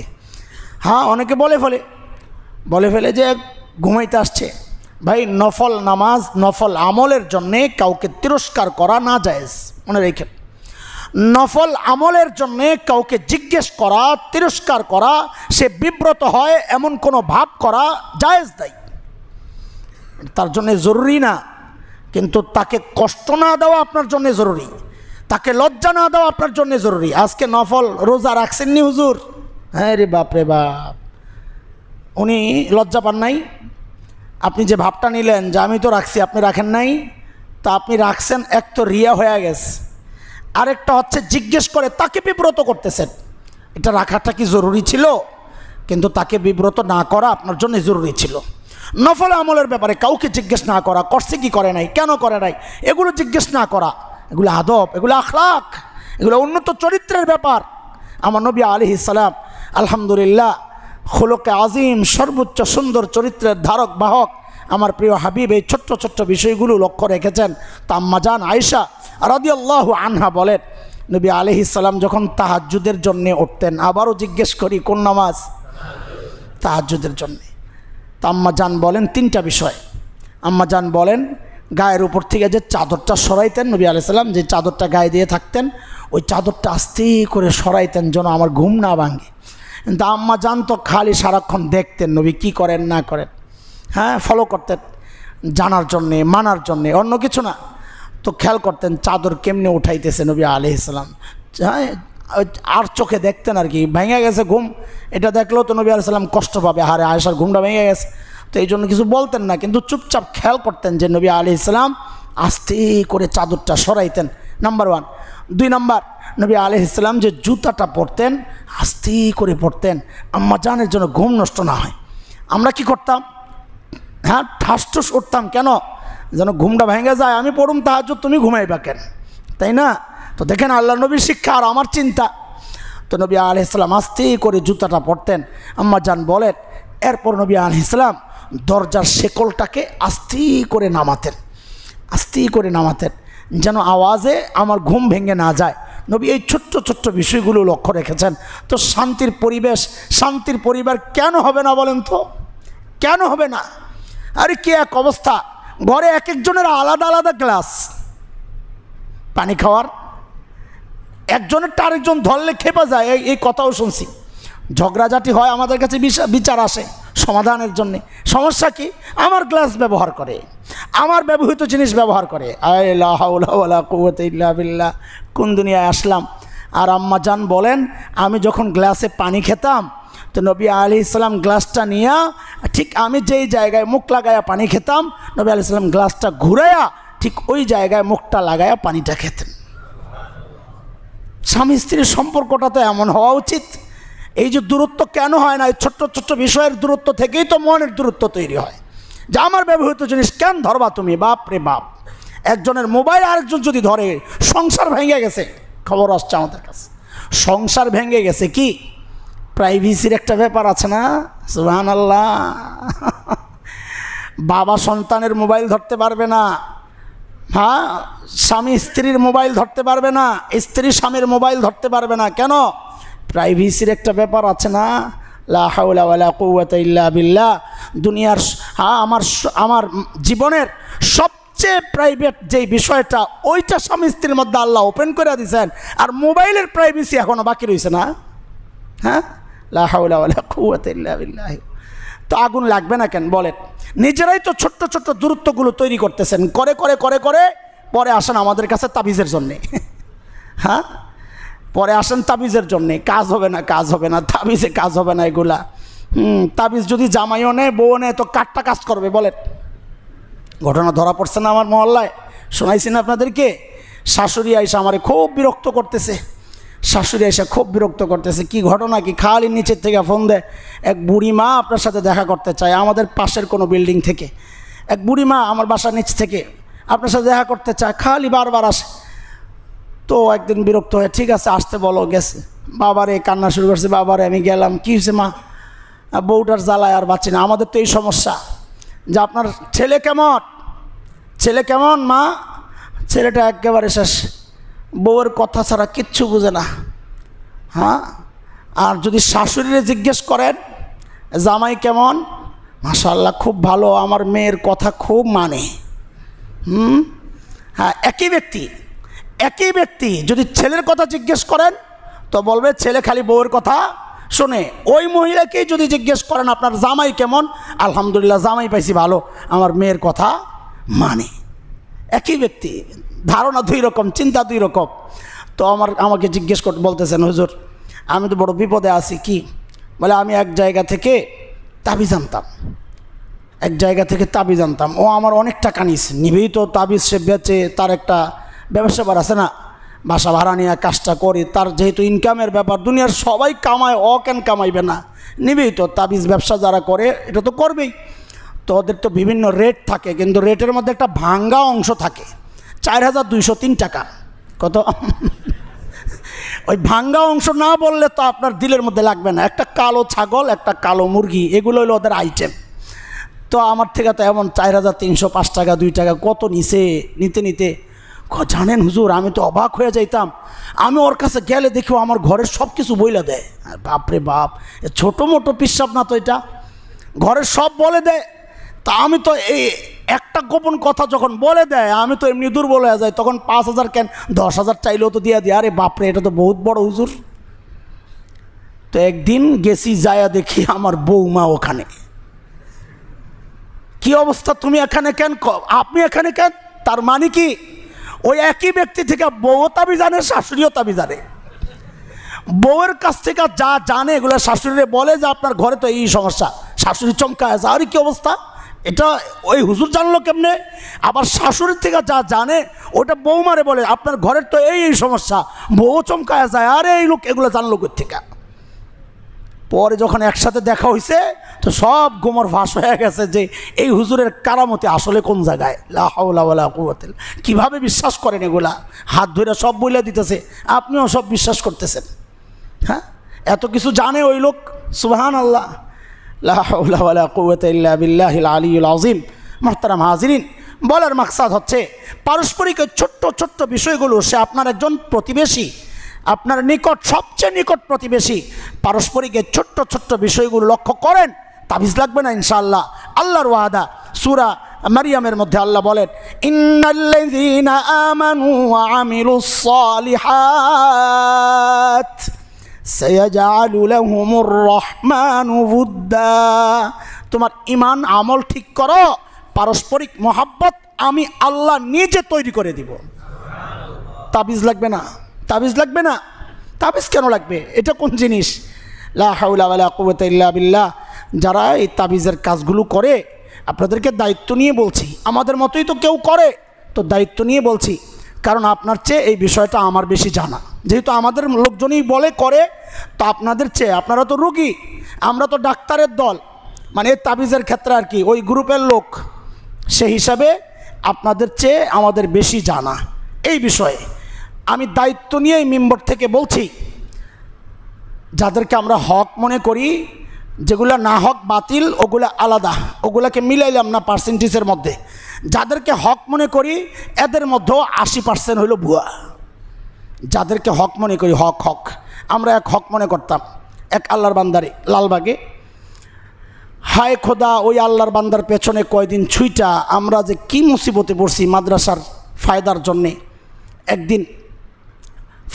হ্যাঁ অনেকে বলে ফলে বলে ফেলে যে ঘুমাইতে আসছে ভাই নফল নামাজ নফল আমলের জন্যে কাউকে তিরস্কার করা না যায়জ মনে রেখে নফল আমলের জন্যে কাউকে জিজ্ঞেস করা তিরস্কার করা সে বিব্রত হয় এমন কোনো ভাব করা জায়েজ দেয় তার জন্য জরুরি না কিন্তু তাকে কষ্ট না দেওয়া আপনার জন্য জরুরি তাকে লজ্জা না দেওয়া আপনার জন্য জরুরি আজকে নফল রোজা রাখছেননি হুজুর হ্যাঁ রে বাপ রে বাপ উনি লজ্জা পান নাই আপনি যে ভাবটা নিলেন যে আমি তো রাখছি আপনি রাখেন নাই তা আপনি রাখছেন এক তো রিয়া হয়ে গেছে আরেকটা হচ্ছে জিজ্ঞেস করে তাকে বিব্রত করতেছেন এটা রাখাটা কি জরুরি ছিল কিন্তু তাকে বিব্রত না করা আপনার জন্য জরুরি ছিল নফল আমলের ব্যাপারে কাউকে জিজ্ঞেস না করা করছে কি করে নাই কেন করে নাই এগুলো জিজ্ঞেস না করা এগুলো আদব এগুলো আখলাখ এগুলো উন্নত চরিত্রের ব্যাপার আমার নবী আলি ইসালাম আলহামদুলিল্লাহ খোলকে আজিম সর্বোচ্চ সুন্দর চরিত্রের ধারক বাহক আমার প্রিয় হাবিব এই ছোট্ট ছোট্ট বিষয়গুলো লক্ষ্য রেখেছেন তাম্মাজান আয়সা আল্লাহ আনহা বলেন নবী ইসাল্লাম যখন তাহাজুদের জন্য উঠতেন আবারও জিজ্ঞেস করি কোন নামাজ তাহাজুদের জন্যে তাম্মাজান যান বলেন তিনটা বিষয় আম্মা যান বলেন গায়ের উপর থেকে যে চাদরটা সরাইতেন নবী আলাইসাল্লাম যে চাদরটা গায়ে দিয়ে থাকতেন ওই চাদরটা আস্তে করে সরাইতেন যেন আমার ঘুম না ভাঙে কিন্তু আম্মা যান তো খালি সারাক্ষণ দেখতেন নবী কি করেন না করেন হ্যাঁ ফলো করতেন জানার জন্যে মানার জন্যে অন্য কিছু না তো খেয়াল করতেন চাদর কেমনে উঠাইতেছে নবী আলহিসাম হ্যাঁ আর চোখে দেখতেন আর কি ভেঙে গেছে ঘুম এটা দেখলেও তো নবী আলাইসাল্লাম কষ্ট পাবে হারে আয়েশার ঘুমটা ভেঙে গেছে তো এই জন্য কিছু বলতেন না কিন্তু চুপচাপ খেয়াল করতেন যে নবী আলি ইসলাম আস্তে করে চাদরটা সরাইতেন নাম্বার ওয়ান দুই নাম্বার নবী আলি ইসলাম যে জুতাটা পরতেন আস্তে করে পরতেন আম্মা জানের জন্য ঘুম নষ্ট না হয় আমরা কি করতাম হ্যাঁ ঠাস ঠুস উঠতাম কেন যেন ঘুমটা ভেঙে যায় আমি পড়ুম তাহাজ তুমি ঘুমাইবা কেন তাই না তো দেখেন আল্লাহ নবীর শিক্ষা আর আমার চিন্তা তো নবী আলি ইসলাম আস্তে করে জুতাটা পরতেন আম্মা জান বলেন এরপর নবী আলি ইসলাম দরজার শেকলটাকে আস্তে করে নামাতেন আস্তে করে নামাতেন যেন আওয়াজে আমার ঘুম ভেঙে না যায় নবী এই ছোট্ট ছোট্ট বিষয়গুলো লক্ষ্য রেখেছেন তো শান্তির পরিবেশ শান্তির পরিবার কেন হবে না বলেন তো কেন হবে না আরে কে এক অবস্থা ঘরে এক একজনের আলাদা আলাদা গ্লাস পানি খাওয়ার একজনেরটা আরেকজন ধরলে খেপা যায় এই এই কথাও শুনছি ঝগড়াঝাটি হয় আমাদের কাছে বিচার আসে সমাধানের জন্যে সমস্যা কি আমার গ্লাস ব্যবহার করে আমার ব্যবহৃত জিনিস ব্যবহার করে আল্লাহ কোন দুনিয়ায় আসলাম আর আম্মা বলেন আমি যখন গ্লাসে পানি খেতাম তো নবী আলি ইসলাম গ্লাসটা নিয়ে ঠিক আমি যেই জায়গায় মুখ লাগায়া পানি খেতাম নবী আলি ইসলাম গ্লাসটা ঘুরাইয়া ঠিক ওই জায়গায় মুখটা লাগায়া পানিটা খেতেন স্বামী স্ত্রীর সম্পর্কটা তো এমন হওয়া উচিত এই যে দূরত্ব কেন হয় না এই ছোট্ট ছোট্ট বিষয়ের দূরত্ব থেকেই তো মনের দূরত্ব তৈরি হয় যে আমার ব্যবহৃত জিনিস কেন ধরবা তুমি বাপ রে বাপ একজনের মোবাইল আরেকজন যদি ধরে সংসার ভেঙে গেছে খবর আসছে আমাদের কাছে সংসার ভেঙে গেছে কি প্রাইভেসির একটা ব্যাপার আছে না সুহান আল্লাহ বাবা সন্তানের মোবাইল ধরতে পারবে না হ্যাঁ স্বামী স্ত্রীর মোবাইল ধরতে পারবে না স্ত্রী স্বামীর মোবাইল ধরতে পারবে না কেন প্রাইভেসির একটা ব্যাপার আছে না লাহাউলা ইল্লা বিল্লা দুনিয়ার হ্যাঁ আমার আমার জীবনের সবচেয়ে প্রাইভেট যে বিষয়টা ওইটা স্বামী স্ত্রীর মধ্যে আল্লাহ ওপেন করে দিয়েছেন আর মোবাইলের প্রাইভেসি এখনও বাকি রয়েছে না হ্যাঁ লাহাউল্লাহ তো আগুন লাগবে না কেন বলেন নিজেরাই তো ছোট্ট ছোট্ট দূরত্বগুলো তৈরি করতেছেন করে করে করে করে পরে আসেন আমাদের কাছে তাবিজের জন্যে হ্যাঁ পরে আসেন তাবিজের জন্যে কাজ হবে না কাজ হবে না তাবিজে কাজ হবে না এগুলা হুম তাবিজ যদি জামাইও নেয় বউ নেয় তো কাঠটা কাজ করবে বলেন ঘটনা ধরা পড়ছে না আমার মহল্লায় শোনাইছি না আপনাদেরকে শাশুড়ি আইসা আমারে খুব বিরক্ত করতেছে শাশুড়ি আইসা খুব বিরক্ত করতেছে কি ঘটনা কি খালি নিচের থেকে ফোন দেয় এক বুড়ি মা আপনার সাথে দেখা করতে চায় আমাদের পাশের কোনো বিল্ডিং থেকে এক বুড়ি মা আমার বাসার নিচ থেকে আপনার সাথে দেখা করতে চায় খালি বারবার আসে তো একদিন বিরক্ত হয়ে ঠিক আছে আসতে বলো গেছে বাবারে কান্না শুরু করছে বাবারে আমি গেলাম কী হয়েছে মা বউটার জ্বালায় আর বাঁচি না আমাদের তো এই সমস্যা যে আপনার ছেলে কেমন ছেলে কেমন মা ছেলেটা একেবারে শেষ বউয়ের কথা ছাড়া কিচ্ছু বুঝে না হ্যাঁ আর যদি শাশুড়িরে জিজ্ঞেস করেন জামাই কেমন মাশাল্লাহ খুব ভালো আমার মেয়ের কথা খুব মানে হুম হ্যাঁ একই ব্যক্তি একই ব্যক্তি যদি ছেলের কথা জিজ্ঞেস করেন তো বলবে ছেলে খালি বউয়ের কথা শোনে ওই মহিলাকেই যদি জিজ্ঞেস করেন আপনার জামাই কেমন আলহামদুলিল্লাহ জামাই পাইছি ভালো আমার মেয়ের কথা মানে একই ব্যক্তি ধারণা দুই রকম চিন্তা দুই রকম তো আমার আমাকে জিজ্ঞেস কর বলতেছেন হুজুর আমি তো বড় বিপদে আছি কি বলে আমি এক জায়গা থেকে তাবিজ আনতাম এক জায়গা থেকে তাবিজ আনতাম ও আমার অনেক টাকা নিস নিবেই তো তাবিজ সে বেচে তার একটা ব্যবসা বার আছে না বাসা ভাড়া নিয়ে কাজটা করে তার যেহেতু ইনকামের ব্যাপার দুনিয়ার সবাই কামায় অ কেন কামাইবে না নিবেই তো তাবিজ ব্যবসা যারা করে এটা তো করবেই তো ওদের তো বিভিন্ন রেট থাকে কিন্তু রেটের মধ্যে একটা ভাঙ্গা অংশ থাকে চার হাজার দুইশো তিন টাকা কত ওই ভাঙ্গা অংশ না বললে তো আপনার দিলের মধ্যে লাগবে না একটা কালো ছাগল একটা কালো মুরগি এগুলো হলো ওদের আইটেম তো আমার থেকে তো এমন চার হাজার তিনশো পাঁচ টাকা দুই টাকা কত নিছে নিতে নিতে জানেন হুজুর আমি তো অবাক হয়ে যাইতাম আমি ওর কাছে গেলে দেখিও আমার ঘরের সব কিছু বইলে দেয় বাপরে বাপ ছোটো মোটো পিসাব না তো এটা ঘরের সব বলে দেয় তা আমি তো এই একটা গোপন কথা যখন বলে দেয় আমি তো এমনি দুর্বল হয়ে যাই তখন পাঁচ হাজার কেন দশ হাজার চাইলেও তো দিয়ে দিই আরে বাপরে এটা তো বহুত বড় হুজুর তো একদিন গেছি যায়া দেখি আমার বৌমা ওখানে কি অবস্থা তুমি এখানে কেন আপনি এখানে কেন তার মানে কি ওই একই ব্যক্তি থেকে বউও তাবি জানে শাশুড়িও তাবি জানে বউয়ের কাছ থেকে যা জানে এগুলো শাশুড়িরে বলে যে আপনার ঘরে তো এই সমস্যা শাশুড়ি চমকা আছে আর কি অবস্থা এটা ওই হুজুর জানলো কেমনে আবার শাশুড়ির থেকে যা জানে ওটা বৌমারে বলে আপনার ঘরের তো এই এই সমস্যা বউ চমকায় যায় আরে এই লোক এগুলো জানলো থেকে পরে যখন একসাথে দেখা হয়েছে তো সব গোমর ভাস হয়ে গেছে যে এই হুজুরের কারামতি আসলে কোন জায়গায় লাহাউলা কিভাবে বিশ্বাস করেন এগুলা হাত ধরে সব বইলে দিতেছে আপনিও সব বিশ্বাস করতেছেন হ্যাঁ এত কিছু জানে ওই লোক সুহান আল্লাহ আজিম মোহতারাম হাজিরিন বলার মাকসাদ হচ্ছে পারস্পরিক ছোট্ট ছোট্ট বিষয়গুলো সে আপনার একজন প্রতিবেশী আপনার নিকট সবচেয়ে নিকট প্রতিবেশী পারস্পরিক ছোট্ট ছোট্ট বিষয়গুলো লক্ষ্য করেন তাবিজ লাগবে না ইনশাআল্লাহ আল্লাহর ওয়াদা সুরা মারিয়ামের মধ্যে আল্লাহ বলেন ইন্নাল্লাযীনা আমানু ওয়া আমিলুস সালিহাত রহমান তোমার ইমান আমল ঠিক করো পারস্পরিক মহাব্বত আমি আল্লাহ নিজে তৈরি করে দিব তাবিজ লাগবে না তাবিজ লাগবে না তাবিজ কেন লাগবে এটা কোন জিনিস বিল্লাহ যারা এই তাবিজের কাজগুলো করে আপনাদেরকে দায়িত্ব নিয়ে বলছি আমাদের মতোই তো কেউ করে তো দায়িত্ব নিয়ে বলছি কারণ আপনার চেয়ে এই বিষয়টা আমার বেশি জানা যেহেতু আমাদের লোকজনই বলে করে তো আপনাদের চেয়ে আপনারা তো রুগী আমরা তো ডাক্তারের দল মানে তাবিজের ক্ষেত্রে আর কি ওই গ্রুপের লোক সে হিসাবে আপনাদের চেয়ে আমাদের বেশি জানা এই বিষয়ে আমি দায়িত্ব নিয়েই মেম্বর থেকে বলছি যাদেরকে আমরা হক মনে করি যেগুলো না হক বাতিল ওগুলা আলাদা ওগুলাকে মিলাইলাম না পার্সেন্টেজের মধ্যে যাদেরকে হক মনে করি এদের মধ্যেও আশি পার্সেন্ট হইল ভুয়া যাদেরকে হক মনে করি হক হক আমরা এক হক মনে করতাম এক আল্লাহর বান্দারে লালবাগে হায় খোদা ওই আল্লাহর বান্দার পেছনে কয়দিন ছুইটা আমরা যে কি মুসিবতে পড়ছি মাদ্রাসার ফায়দার জন্যে একদিন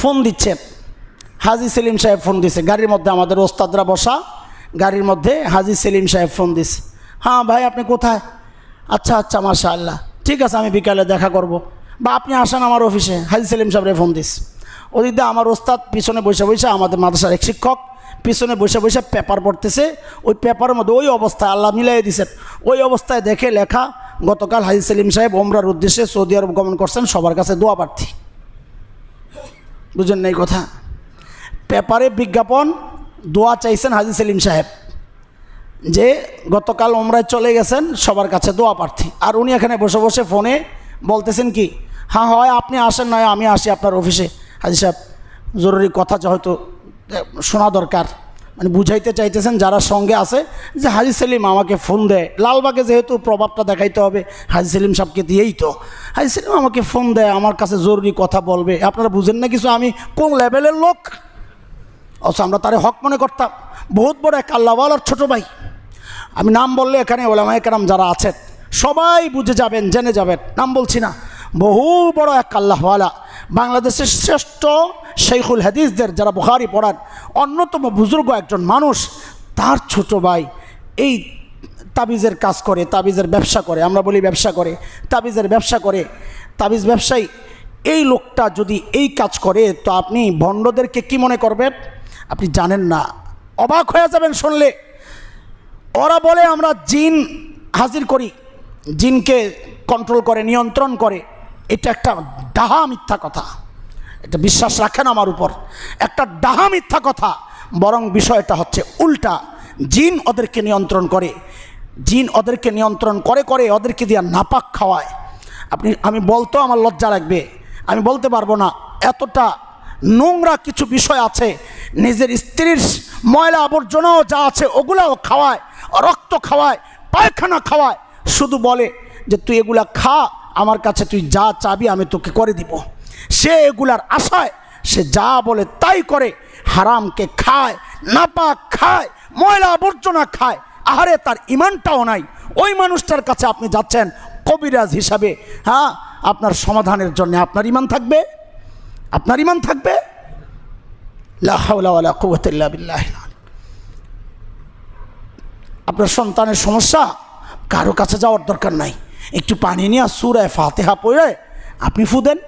ফোন দিচ্ছেন হাজি সেলিম সাহেব ফোন দিছে গাড়ির মধ্যে আমাদের ওস্তাদরা বসা গাড়ির মধ্যে হাজি সেলিম সাহেব ফোন দিছে হ্যাঁ ভাই আপনি কোথায় আচ্ছা আচ্ছা মাশা আল্লাহ ঠিক আছে আমি বিকালে দেখা করব। বা আপনি আসেন আমার অফিসে হাজি সেলিম সাহেবের ফোন দিস ওদিকে আমার ওস্তাদ পিছনে বসে বসে আমাদের মাদ্রাসার এক শিক্ষক পিছনে বসে বসে পেপার পড়তেছে ওই পেপারের মধ্যে ওই অবস্থায় আল্লাহ মিলাই দিছেন ওই অবস্থায় দেখে লেখা গতকাল হাজি সেলিম সাহেব ওমরার উদ্দেশ্যে সৌদি আরব গমন করছেন সবার কাছে দোয়া প্রার্থী বুঝেন না এই কথা পেপারে বিজ্ঞাপন দোয়া চাইছেন হাজি সেলিম সাহেব যে গতকাল ওমরায় চলে গেছেন সবার কাছে দোয়া প্রার্থী আর উনি এখানে বসে বসে ফোনে বলতেছেন কি হ্যাঁ হয় আপনি আসেন নয় আমি আসি আপনার অফিসে হাজি সাহেব জরুরি কথা হয়তো শোনা দরকার মানে বুঝাইতে চাইতেছেন যারা সঙ্গে আছে যে হাজি সেলিম আমাকে ফোন দেয় লালবাগে যেহেতু প্রভাবটা দেখাইতে হবে হাজি সেলিম সাহেবকে দিয়েই তো হাজি সেলিম আমাকে ফোন দেয় আমার কাছে জরুরি কথা বলবে আপনারা বুঝেন না কিছু আমি কোন লেভেলের লোক অথচ আমরা তারে হক মনে করতাম বহুত বড় এক আল্লাহওয়ালার ছোট ভাই আমি নাম বললে এখানে ওলামায় কেরাম যারা আছেন সবাই বুঝে যাবেন জেনে যাবেন নাম বলছি না বহু বড় এক আল্লাহওয়ালা বাংলাদেশের শ্রেষ্ঠ শেখুল হাদিসদের যারা বুহারি পড়ান অন্যতম বুজুর্গ একজন মানুষ তার ছোট ভাই এই তাবিজের কাজ করে তাবিজের ব্যবসা করে আমরা বলি ব্যবসা করে তাবিজের ব্যবসা করে তাবিজ ব্যবসায়ী এই লোকটা যদি এই কাজ করে তো আপনি ভণ্ডদেরকে কি মনে করবেন আপনি জানেন না অবাক হয়ে যাবেন শুনলে ওরা বলে আমরা জিন হাজির করি জিনকে কন্ট্রোল করে নিয়ন্ত্রণ করে এটা একটা ডাহা মিথ্যা কথা এটা বিশ্বাস রাখেন আমার উপর একটা ডাহা মিথ্যা কথা বরং বিষয়টা হচ্ছে উল্টা জিন ওদেরকে নিয়ন্ত্রণ করে জিন ওদেরকে নিয়ন্ত্রণ করে করে ওদেরকে দিয়ে নাপাক খাওয়ায় আপনি আমি বলতো আমার লজ্জা লাগবে আমি বলতে পারবো না এতটা নোংরা কিছু বিষয় আছে নিজের স্ত্রীর ময়লা আবর্জনাও যা আছে ওগুলাও খাওয়ায় রক্ত খাওয়ায় পায়খানা খাওয়ায় শুধু বলে যে তুই এগুলা খা আমার কাছে তুই যা চাবি আমি তোকে করে দিব সে এগুলার আশায় সে যা বলে তাই করে হারামকে খায় নাপা খায় ময়লা আবর্জনা খায় আহারে তার ইমানটাও নাই ওই মানুষটার কাছে আপনি যাচ্ছেন কবিরাজ হিসাবে হ্যাঁ আপনার সমাধানের জন্য আপনার ইমান থাকবে আপনার ইমান থাকবে আপনার সন্তানের সমস্যা কারো কাছে যাওয়ার দরকার নাই একটু পানি নিয়ে সুরায় হা পড়ে আপনি ফু দেন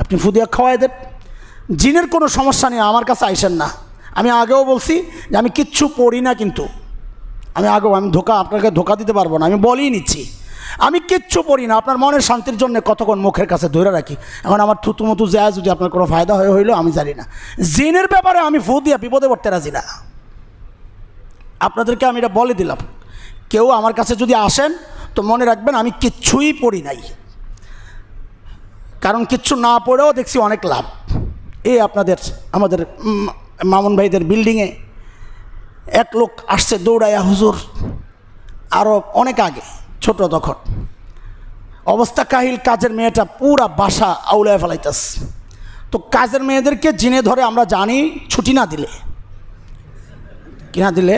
আপনি ফুদিয়া খাওয়াই দেন জিনের কোনো সমস্যা নেই আমার কাছে আইসেন না আমি আগেও বলছি যে আমি কিচ্ছু পড়ি না কিন্তু আমি আগেও আমি ধোকা আপনাকে ধোকা দিতে পারবো না আমি বলেই নিচ্ছি আমি কিচ্ছু পড়ি না আপনার মনের শান্তির জন্য কতক্ষণ মুখের কাছে ধরে রাখি এখন আমার থুতুমুতু যায় যদি আপনার কোনো ফায়দা হয়ে হইলো আমি জানি না জিনের ব্যাপারে আমি ফু দিয়া বিপদে পড়তে রাজি না আপনাদেরকে আমি এটা বলে দিলাম কেউ আমার কাছে যদি আসেন তো মনে রাখবেন আমি কিচ্ছুই পড়ি নাই কারণ কিচ্ছু না পড়েও দেখছি অনেক লাভ এই আপনাদের আমাদের মামুন ভাইদের বিল্ডিংয়ে এক লোক আসছে দৌড়াইয়া হুজুর আরও অনেক আগে ছোট তখন অবস্থা কাহিল কাজের মেয়েটা পুরা বাসা আউলায় ফেলাইতাস তো কাজের মেয়েদেরকে জিনে ধরে আমরা জানি ছুটি না দিলে কিনা দিলে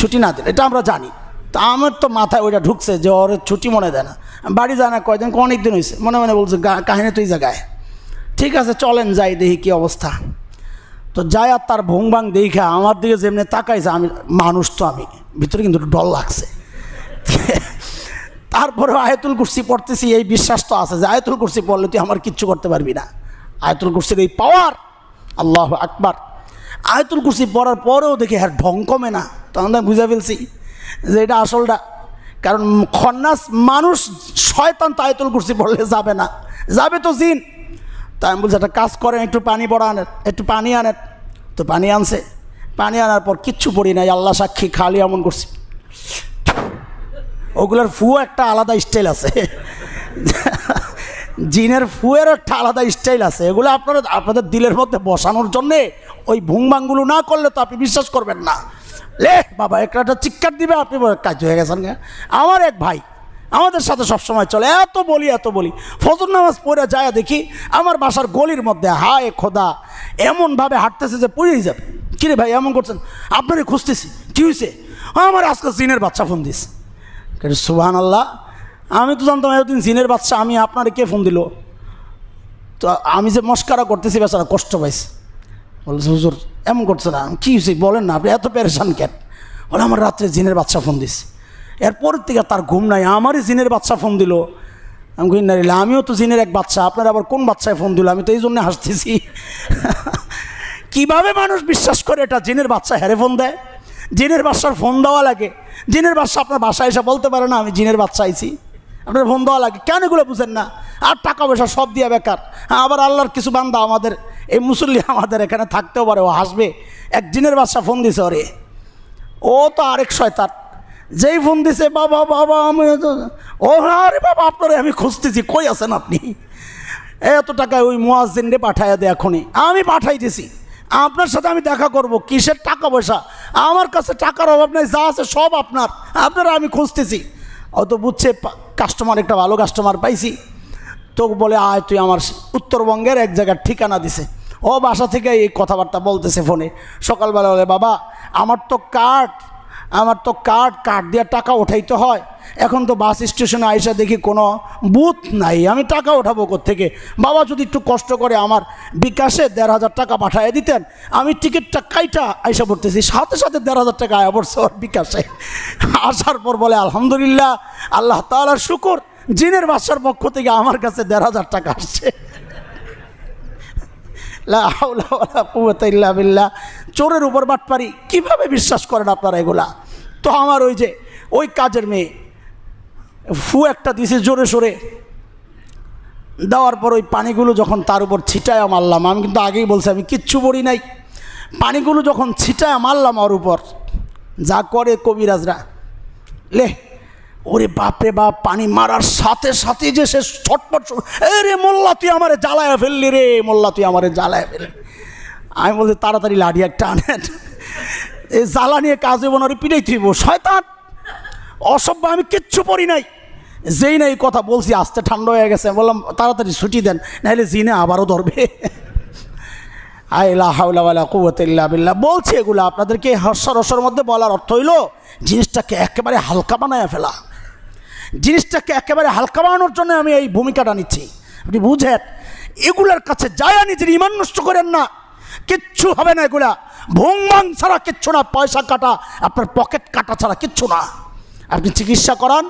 ছুটি না দিলে এটা আমরা জানি তা আমার তো মাথায় ওইটা ঢুকছে যে ওর ছুটি মনে দেয় না বাড়ি যায় না কয়দিন অনেক দিন হয়েছে মনে মনে বলছে কাহিনী তুই জায়গায় ঠিক আছে চলেন যাই দেখি কি অবস্থা তো যাই আর তার ভং ভাং দেখা আমার দিকে যেমনি তাকাইছে আমি মানুষ তো আমি ভিতরে কিন্তু ডল লাগছে তারপরে আয়াতুল কুর্সি পড়তেছি এই বিশ্বাস তো আছে যে আয়াতুল কুর্সি পড়লে তুই আমার কিচ্ছু করতে পারবি না আয়াতুল কুর্সির এই পাওয়ার আল্লাহ আকবার আয়তুল কুর্সি পড়ার পরেও দেখি হ্যাঁ ঢং কমে না তখন আমি বুঝে ফেলছি যে এটা আসলটা কারণ খন্নাস মানুষ শয়তান তো আয়তুল কুর্সি পড়লে যাবে না যাবে তো জিন তাই আমি বলছি একটা কাজ করেন একটু পানি পড়া আনেন একটু পানি আনেন তো পানি আনছে পানি আনার পর কিচ্ছু পড়ি নাই আল্লাহ সাক্ষী খালি এমন করছি ওগুলোর ফু একটা আলাদা স্টাইল আছে জিনের ফুয়ের একটা আলাদা স্টাইল আছে এগুলো আপনারা আপনাদের দিলের মধ্যে বসানোর জন্যে ওই ভুংবাংগুলো না করলে তো আপনি বিশ্বাস করবেন না লে বাবা একটা একটা চিৎকার দিবে আপনি কাজ হয়ে গেছেন আমার এক ভাই আমাদের সাথে সবসময় চলে এত বলি এত বলি ফজর নামাজ পড়ে যায় দেখি আমার বাসার গলির মধ্যে হায় খোদা এমনভাবে হাঁটতেছে যে পড়েই যাবে কিরে ভাই এমন করছেন আপনারই খুঁজতেছি কী হয়েছে আমার আজকে জিনের বাচ্চা ফোন দিস এটা সুহান আল্লাহ আমি তো জানতাম এতদিন জিনের বাচ্চা আমি আপনার কে ফোন দিল তো আমি যে মস্কারা করতেছি বেচারা কষ্ট পাইছে বলছে হুজুর এমন করছে না কী হয়েছে বলেন না আপনি এত প্যারেশান কেন বলে আমার রাত্রে জিনের বাচ্চা ফোন দিস এরপর থেকে তার ঘুম নাই আমারই জিনের বাচ্চা ফোন দিল আমি ঘুম না আমিও তো জিনের এক বাচ্চা আপনার আবার কোন বাচ্চায় ফোন দিল আমি তো এই জন্য হাসতেছি কীভাবে মানুষ বিশ্বাস করে এটা জিনের বাচ্চা হেরে ফোন দেয় জিনের বাচ্চার ফোন দেওয়া লাগে জিনের বাচ্চা আপনার বাসায় এসে বলতে পারে না আমি জিনের বাচ্চা আইছি আপনার ফোন দেওয়া লাগে কেন এগুলো বুঝেন না আর টাকা পয়সা সব দিয়ে বেকার হ্যাঁ আবার আল্লাহর কিছু বান্দা আমাদের এই মুসল্লি আমাদের এখানে থাকতেও পারে ও হাসবে এক জিনের বাচ্চা ফোন দিছে ওরে ও তো আরেক শয়তান যেই ফোন দিছে বাবা বাবা আমি ও আরে বাবা আপনারে আমি খুঁজতেছি কই আছেন আপনি এত টাকা ওই মোয়াজিনে রে পাঠাইয়া দে এখনই আমি পাঠাইতেছি আপনার সাথে আমি দেখা করব কিসের টাকা পয়সা আমার কাছে টাকার অভাব নেই যা আছে সব আপনার আপনারা আমি খুঁজতেছি অত বুঝছে কাস্টমার একটা ভালো কাস্টমার পাইছি তো বলে আয় তুই আমার উত্তরবঙ্গের এক জায়গার ঠিকানা দিছে ও বাসা থেকে এই কথাবার্তা বলতেছে ফোনে সকালবেলা বলে বাবা আমার তো কার্ড আমার তো কার্ড কার্ড দিয়ে টাকা উঠাইতে হয় এখন তো বাস স্টেশনে আইসা দেখি কোনো বুথ নাই আমি টাকা ওঠাবো থেকে বাবা যদি একটু কষ্ট করে আমার বিকাশে দেড় হাজার টাকা পাঠায় দিতেন আমি টিকিটটা কাইটা আইসা পড়তেছি সাথে সাথে দেড় হাজার টাকা আয়া পড়ছে ওর বিকাশে আসার পর বলে আলহামদুলিল্লাহ আল্লাহ তালার শুকুর জিনের বাসার পক্ষ থেকে আমার কাছে দেড় হাজার টাকা আসছে চোরের উপর বাটপারি কিভাবে বিশ্বাস করেন আপনারা এগুলা তো আমার ওই যে ওই কাজের মেয়ে ফু একটা দিছে জোরে সোরে দেওয়ার পর ওই পানিগুলো যখন তার উপর ছিটায় মারলাম আমি কিন্তু আগেই বলছি আমি কিচ্ছু পড়ি নাই পানিগুলো যখন ছিটায় মারলাম ওর উপর যা করে কবিরাজরা লে ওরে বাপরে বাপ পানি মারার সাথে সাথে যে সে ছটপট এ রে মোল্লা তুই আমারে জ্বালায় ফেললি রে মোল্লা তুই আমারে জ্বালায় ফেললি আমি বলছি তাড়াতাড়ি লাঠি একটা আনেন এই জ্বালা নিয়ে কাজ হইব না পিড়াই থইব শয়তান অসভ্য আমি কিচ্ছু পড়ি নাই যেই না এই কথা বলছি আস্তে ঠান্ডা হয়ে গেছে বললাম তাড়াতাড়ি ছুটি দেন নাহলে জিনে আবারও ধরবে আইলা হাউলা কুবতিল্লা বিল্লা বলছি এগুলো আপনাদেরকে হস্যরসর মধ্যে বলার অর্থ হইল জিনিসটাকে একেবারে হালকা বানায় ফেলা জিনিসটাকে একেবারে হালকা বানানোর জন্য আমি এই ভূমিকাটা নিচ্ছি আপনি বুঝেন এগুলার কাছে যায় নিজের ইমান নষ্ট করেন না কিচ্ছু হবে না এগুলা ভোংমাং ছাড়া কিচ্ছু না পয়সা কাটা আপনার পকেট কাটা ছাড়া কিচ্ছু না আপনি চিকিৎসা করান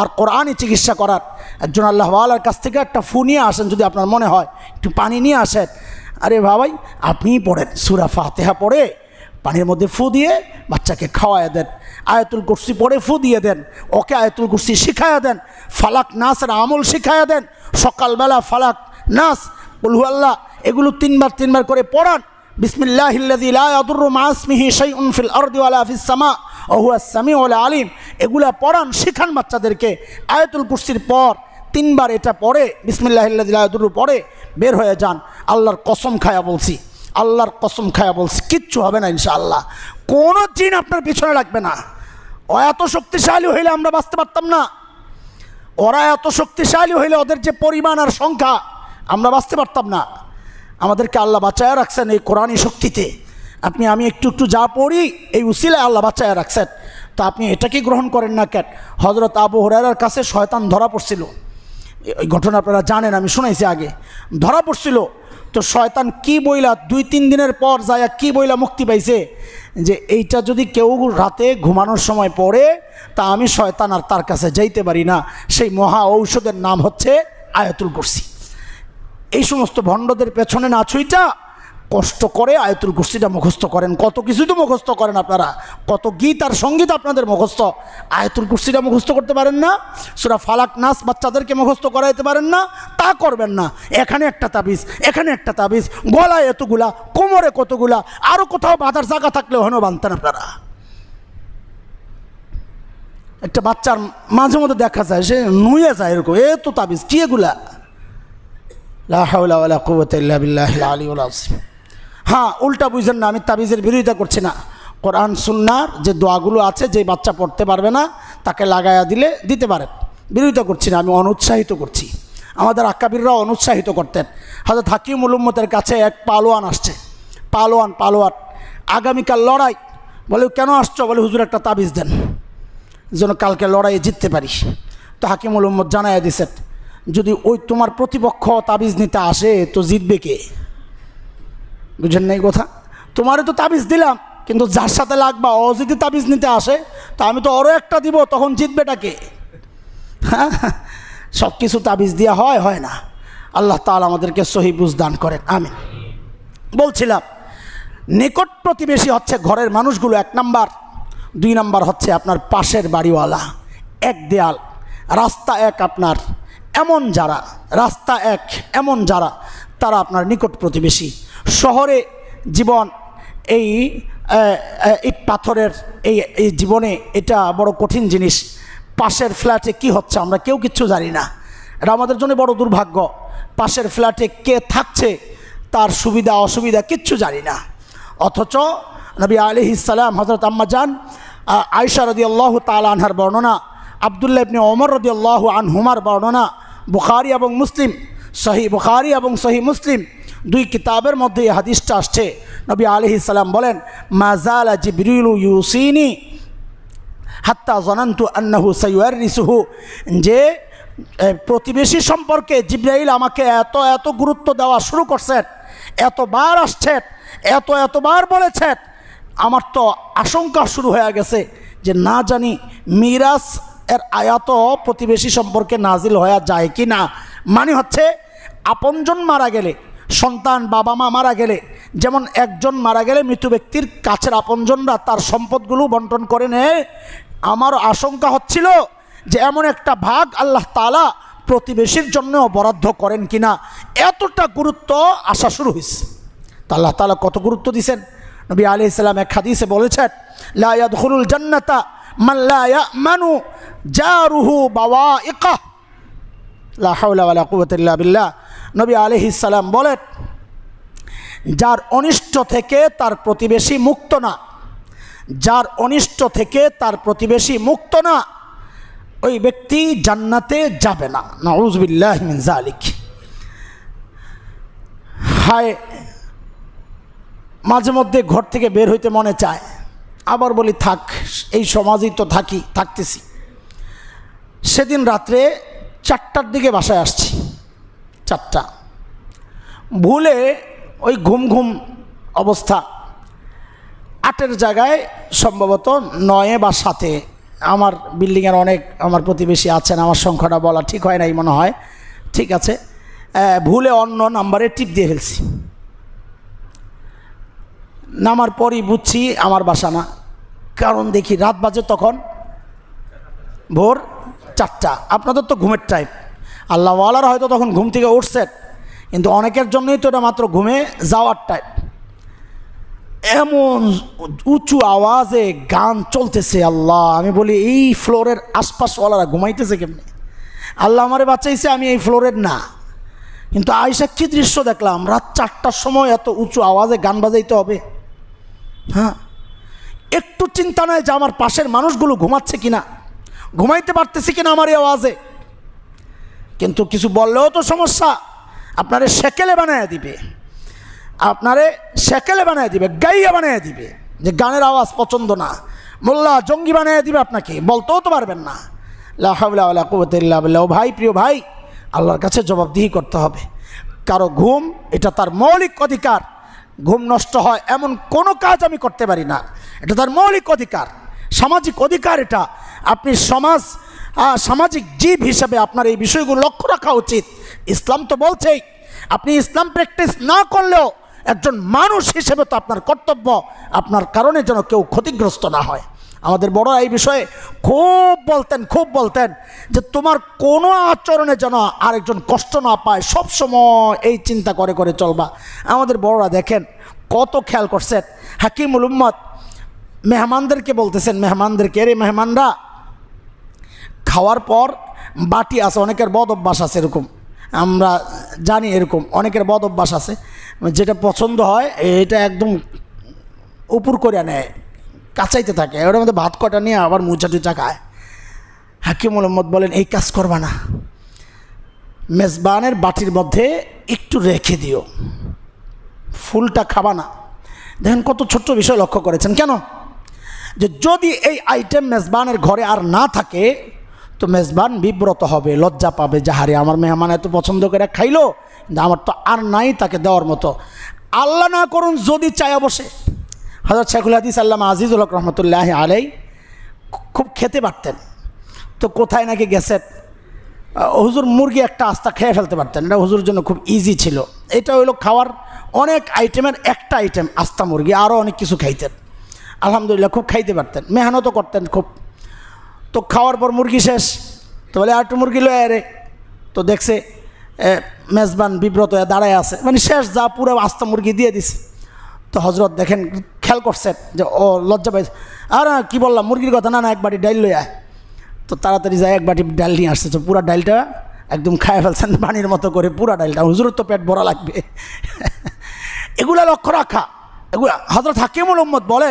আর কোরআনই চিকিৎসা করার একজন আল্লাহওয়ালার কাছ থেকে একটা ফু নিয়ে আসেন যদি আপনার মনে হয় একটু পানি নিয়ে আসেন আরে বাবাই আপনিই পড়েন সুরা ফাতেহা পড়ে পানির মধ্যে ফু দিয়ে বাচ্চাকে খাওয়ায় দেন আয়াতুল কুর্সি পড়ে ফু দিয়ে দেন ওকে আয়াতুল কুর্সি শিখাইয়া দেন ফালাক নাসের আমল শিখাইয়া দেন সকালবেলা ফালাক নাস বলহু আল্লাহ এগুলো তিনবার তিনবার করে পড়ান আলিম এগুলা পড়ান শেখান বাচ্চাদেরকে আয়াতুল কুরসির পর তিনবার এটা পড়ে বিসমিল্লাহিল্লাদুরু পড়ে বের হয়ে যান আল্লাহর কসম খায়া বলছি আল্লাহর কসম খায়া বলছি কিচ্ছু হবে না ইনশাআল্লাহ কোনো জিন আপনার পিছনে লাগবে না ও এত শক্তিশালী হইলে আমরা বাঁচতে পারতাম না ওরা এত শক্তিশালী হইলে ওদের যে পরিমাণ আর সংখ্যা আমরা বাঁচতে পারতাম না আমাদেরকে আল্লাহ বাঁচায় রাখছেন এই কোরআনী শক্তিতে আপনি আমি একটু একটু যা পড়ি এই উসিলায় আল্লাহ বাঁচায় রাখছেন তো আপনি এটাকে গ্রহণ করেন না কেন হজরত আবু হরার কাছে শয়তান ধরা পড়ছিল এই ঘটনা আপনারা জানেন আমি শুনেছি আগে ধরা পড়ছিল তো শয়তান কি বইলা দুই তিন দিনের পর যায় কি বইলা মুক্তি পাইছে যে এইটা যদি কেউ রাতে ঘুমানোর সময় পড়ে তা আমি শয়তান আর তার কাছে যাইতে পারি না সেই মহা ঔষধের নাম হচ্ছে আয়াতুল কুরসি এই সমস্ত ভণ্ডদের পেছনে না ছুইটা কষ্ট করে আয়তুল কুস্তিটা মুখস্থ করেন কত কিছুই তো মুখস্থ করেন আপনারা কত গীত আর সঙ্গীত আপনাদের মুখস্থ আয়তুল কুস্তিটা মুখস্থ করতে পারেন না সুরা ফালাক নাচ বাচ্চাদেরকে মুখস্থ করাইতে পারেন না তা করবেন না এখানে একটা তাবিজ এখানে একটা তাবিজ গলায় এতগুলা কোমরে কতগুলা আরও কোথাও বাঁধার জায়গা থাকলে হেন বাঁধতেন আপনারা একটা বাচ্চার মাঝে মধ্যে দেখা যায় সে নুয়ে যায় এরকম এ তো তাবিজ কি এগুলা হ্যাঁ উল্টা বুঝেন না আমি তাবিজের বিরোধিতা করছি না কোরআন সুন্নার যে দোয়াগুলো আছে যে বাচ্চা পড়তে পারবে না তাকে লাগায়া দিলে দিতে পারেন বিরোধিতা করছি না আমি অনুৎসাহিত করছি আমাদের আক্কাবিররাও অনুৎসাহিত করতেন হাজার হাকিম উলুম্মতের কাছে এক পালোয়ান আসছে পালোয়ান পালোয়ান আগামীকাল লড়াই বলে কেন আসছো বলে হুজুর একটা তাবিজ দেন যেন কালকে লড়াইয়ে জিততে পারিস তো হাকিম উলুম্মত জানাইয়া দিছেন যদি ওই তোমার প্রতিপক্ষ তাবিজ নিতে আসে তো জিতবে কে বুঝেন নাই কথা তোমারও তো তাবিজ দিলাম কিন্তু যার সাথে লাগবা ও যদি তাবিজ নিতে আসে তো আমি তো আরও একটা দিব তখন কে হ্যাঁ সব কিছু তাবিজ দেওয়া হয় হয় না আল্লাহ তাল আমাদেরকে সহিবুজ দান করেন আমি বলছিলাম নিকট প্রতিবেশী হচ্ছে ঘরের মানুষগুলো এক নাম্বার দুই নাম্বার হচ্ছে আপনার পাশের বাড়িওয়ালা এক দেয়াল রাস্তা এক আপনার এমন যারা রাস্তা এক এমন যারা তারা আপনার নিকট প্রতিবেশী শহরে জীবন এই ইট পাথরের এই এই জীবনে এটা বড় কঠিন জিনিস পাশের ফ্ল্যাটে কি হচ্ছে আমরা কেউ কিচ্ছু জানি না এটা আমাদের জন্য বড় দুর্ভাগ্য পাশের ফ্ল্যাটে কে থাকছে তার সুবিধা অসুবিধা কিচ্ছু জানি না অথচ নবী আলি ইসালাম হজরত যান আয়সা রদি আল্লাহ তাল আনহার বর্ণনা আবদুল্লাহ ইবনে ওমর রদি আল্লাহ আনহুমার বর্ণনা বুখারি এবং মুসলিম সহি বুখারি এবং সহি মুসলিম দুই কিতাবের মধ্যে এই হাদিসটা আসছে নবী আলি ইসালাম বলেন মাজাল জিবরিল ইউসিনি হাত্তা জনান্তু আন্নাহু সৈয়ার রিসুহু যে প্রতিবেশী সম্পর্কে জিব্রাইল আমাকে এত এত গুরুত্ব দেওয়া শুরু করছেন এতবার আসছেন এত এতবার বলেছেন আমার তো আশঙ্কা শুরু হয়ে গেছে যে না জানি মিরাজ এর আয়াত প্রতিবেশী সম্পর্কে নাজিল হওয়া যায় কি না মানে হচ্ছে আপনজন মারা গেলে সন্তান বাবা মা মারা গেলে যেমন একজন মারা গেলে মৃত ব্যক্তির কাছের আপনজনরা তার সম্পদগুলো বন্টন করে নেয় আমার আশঙ্কা হচ্ছিল যে এমন একটা ভাগ আল্লাহ তালা প্রতিবেশীর জন্য বরাদ্দ করেন কিনা এতটা গুরুত্ব আসা শুরু হয়েছে তা আল্লাহ তালা কত গুরুত্ব দিছেন নবী আলি ইসলাম এক হাদিসে বলেছেন লায়াদ হুরুল জান্নাতা মাল্লায়া মানু যা রুহু বাবা ইকাহ লাহাউল্লা বিল্লাহ নবী আলহিসাল্লাম বলেন যার অনিষ্ট থেকে তার প্রতিবেশী মুক্ত না যার অনিষ্ট থেকে তার প্রতিবেশী মুক্ত না ওই ব্যক্তি জান্নাতে যাবে না নউজবিল্লাহ জালিক হায় মাঝে মধ্যে ঘর থেকে বের হইতে মনে চায় আবার বলি থাক এই সমাজেই তো থাকি থাকতেছি সেদিন রাত্রে চারটার দিকে বাসায় আসছি চারটা ভুলে ওই ঘুম ঘুম অবস্থা আটের জায়গায় সম্ভবত নয়ে বা সাতে আমার বিল্ডিংয়ের অনেক আমার প্রতিবেশী আছেন আমার সংখ্যাটা বলা ঠিক হয় নাই মনে হয় ঠিক আছে ভুলে অন্য নাম্বারে টিপ দিয়ে ফেলছি নামার পরই বুঝছি আমার বাসা না কারণ দেখি রাত বাজে তখন ভোর চারটা আপনাদের তো ঘুমের টাইম আল্লাহওয়ালার হয়তো তখন ঘুম থেকে উঠছেন কিন্তু অনেকের জন্যই তো এটা মাত্র ঘুমে যাওয়ার টাইম এমন উঁচু আওয়াজে গান চলতেছে আল্লাহ আমি বলি এই ফ্লোরের আশপাশওয়ালারা ঘুমাইতেছে কেমনি আল্লাহ আমারে বাঁচাইছে আমি এই ফ্লোরের না কিন্তু আয়সা কী দৃশ্য দেখলাম রাত চারটার সময় এত উঁচু আওয়াজে গান বাজাইতে হবে হ্যাঁ একটু চিন্তা নয় যে আমার পাশের মানুষগুলো ঘুমাচ্ছে কিনা ঘুমাইতে পারতেছি কিনা আমার এই আওয়াজে কিন্তু কিছু বললেও তো সমস্যা আপনারে সেকেলে বানায় দিবে আপনারে সেকেলে বানায় দিবে গাইয়া বানায় দিবে যে গানের আওয়াজ পছন্দ না মোল্লা জঙ্গি বানিয়ে দিবে আপনাকে বলতেও তো পারবেন না লাহাবুল্লাহ ভাই প্রিয় ভাই আল্লাহর কাছে জবাবদিহি করতে হবে কারো ঘুম এটা তার মৌলিক অধিকার ঘুম নষ্ট হয় এমন কোনো কাজ আমি করতে পারি না এটা তার মৌলিক অধিকার সামাজিক অধিকার এটা আপনি সমাজ সামাজিক জীব হিসাবে আপনার এই বিষয়গুলো লক্ষ্য রাখা উচিত ইসলাম তো বলছেই আপনি ইসলাম প্র্যাকটিস না করলেও একজন মানুষ হিসেবে তো আপনার কর্তব্য আপনার কারণে যেন কেউ ক্ষতিগ্রস্ত না হয় আমাদের বড় এই বিষয়ে খুব বলতেন খুব বলতেন যে তোমার কোনো আচরণে যেন আরেকজন কষ্ট না পায় সব সময় এই চিন্তা করে করে চলবা আমাদের বড়রা দেখেন কত খেয়াল করছেন হাকিমুল উলুম্মত মেহমানদেরকে বলতেছেন মেহমানদেরকে রে মেহমানরা খাওয়ার পর বাটি আছে অনেকের বদ অভ্যাস আছে এরকম আমরা জানি এরকম অনেকের বদ অভ্যাস আছে যেটা পছন্দ হয় এটা একদম উপর করে নেয় কাঁচাইতে থাকে ওর মধ্যে ভাত কটা নিয়ে আবার মোচা টুচা খায় হাকিম মোহাম্মদ বলেন এই কাজ করবা না মেজবানের বাটির মধ্যে একটু রেখে দিও ফুলটা খাবা না দেখেন কত ছোট্ট বিষয় লক্ষ্য করেছেন কেন যে যদি এই আইটেম মেজবানের ঘরে আর না থাকে তো মেজবান বিব্রত হবে লজ্জা পাবে যাহারে আমার মেহমান এত পছন্দ করে খাইলো আমার তো আর নাই তাকে দেওয়ার মতো আল্লাহ না করুন যদি চায় অবশ্যই হজরত শেখুল হাদিস আল্লাহ আজিজুল হক রহমতুল্লাহ আলাই খুব খেতে পারতেন তো কোথায় নাকি গেছেন হুজুর মুরগি একটা আস্তা খেয়ে ফেলতে পারতেন এটা হুজুরের জন্য খুব ইজি ছিল এটা হইলো খাওয়ার অনেক আইটেমের একটা আইটেম আস্তা মুরগি আরও অনেক কিছু খাইতেন আলহামদুলিল্লাহ খুব খাইতে পারতেন মেহনতও করতেন খুব তো খাওয়ার পর মুরগি শেষ তো বলে আর একটু মুরগি লয়ে আরে তো দেখছে মেজবান বিব্রত দাঁড়ায় আছে মানে শেষ যা পুরো আস্তা মুরগি দিয়ে দিছে তো হজরত দেখেন খেয়াল করছেন যে ও লজ্জা পাইছে আর কি বললাম মুরগির কথা না না এক বাটি ডাইল লইয়া তো তাড়াতাড়ি যায় এক বাটি ডাল নিয়ে আসছে তো পুরা ডালটা একদম খায় ফেলছেন পানির মতো করে পুরা ডালটা হুজুর তো পেট ভরা লাগবে এগুলা লক্ষ্য রাখা এগুলা হজরত হাকিমুল উম্মদ বলে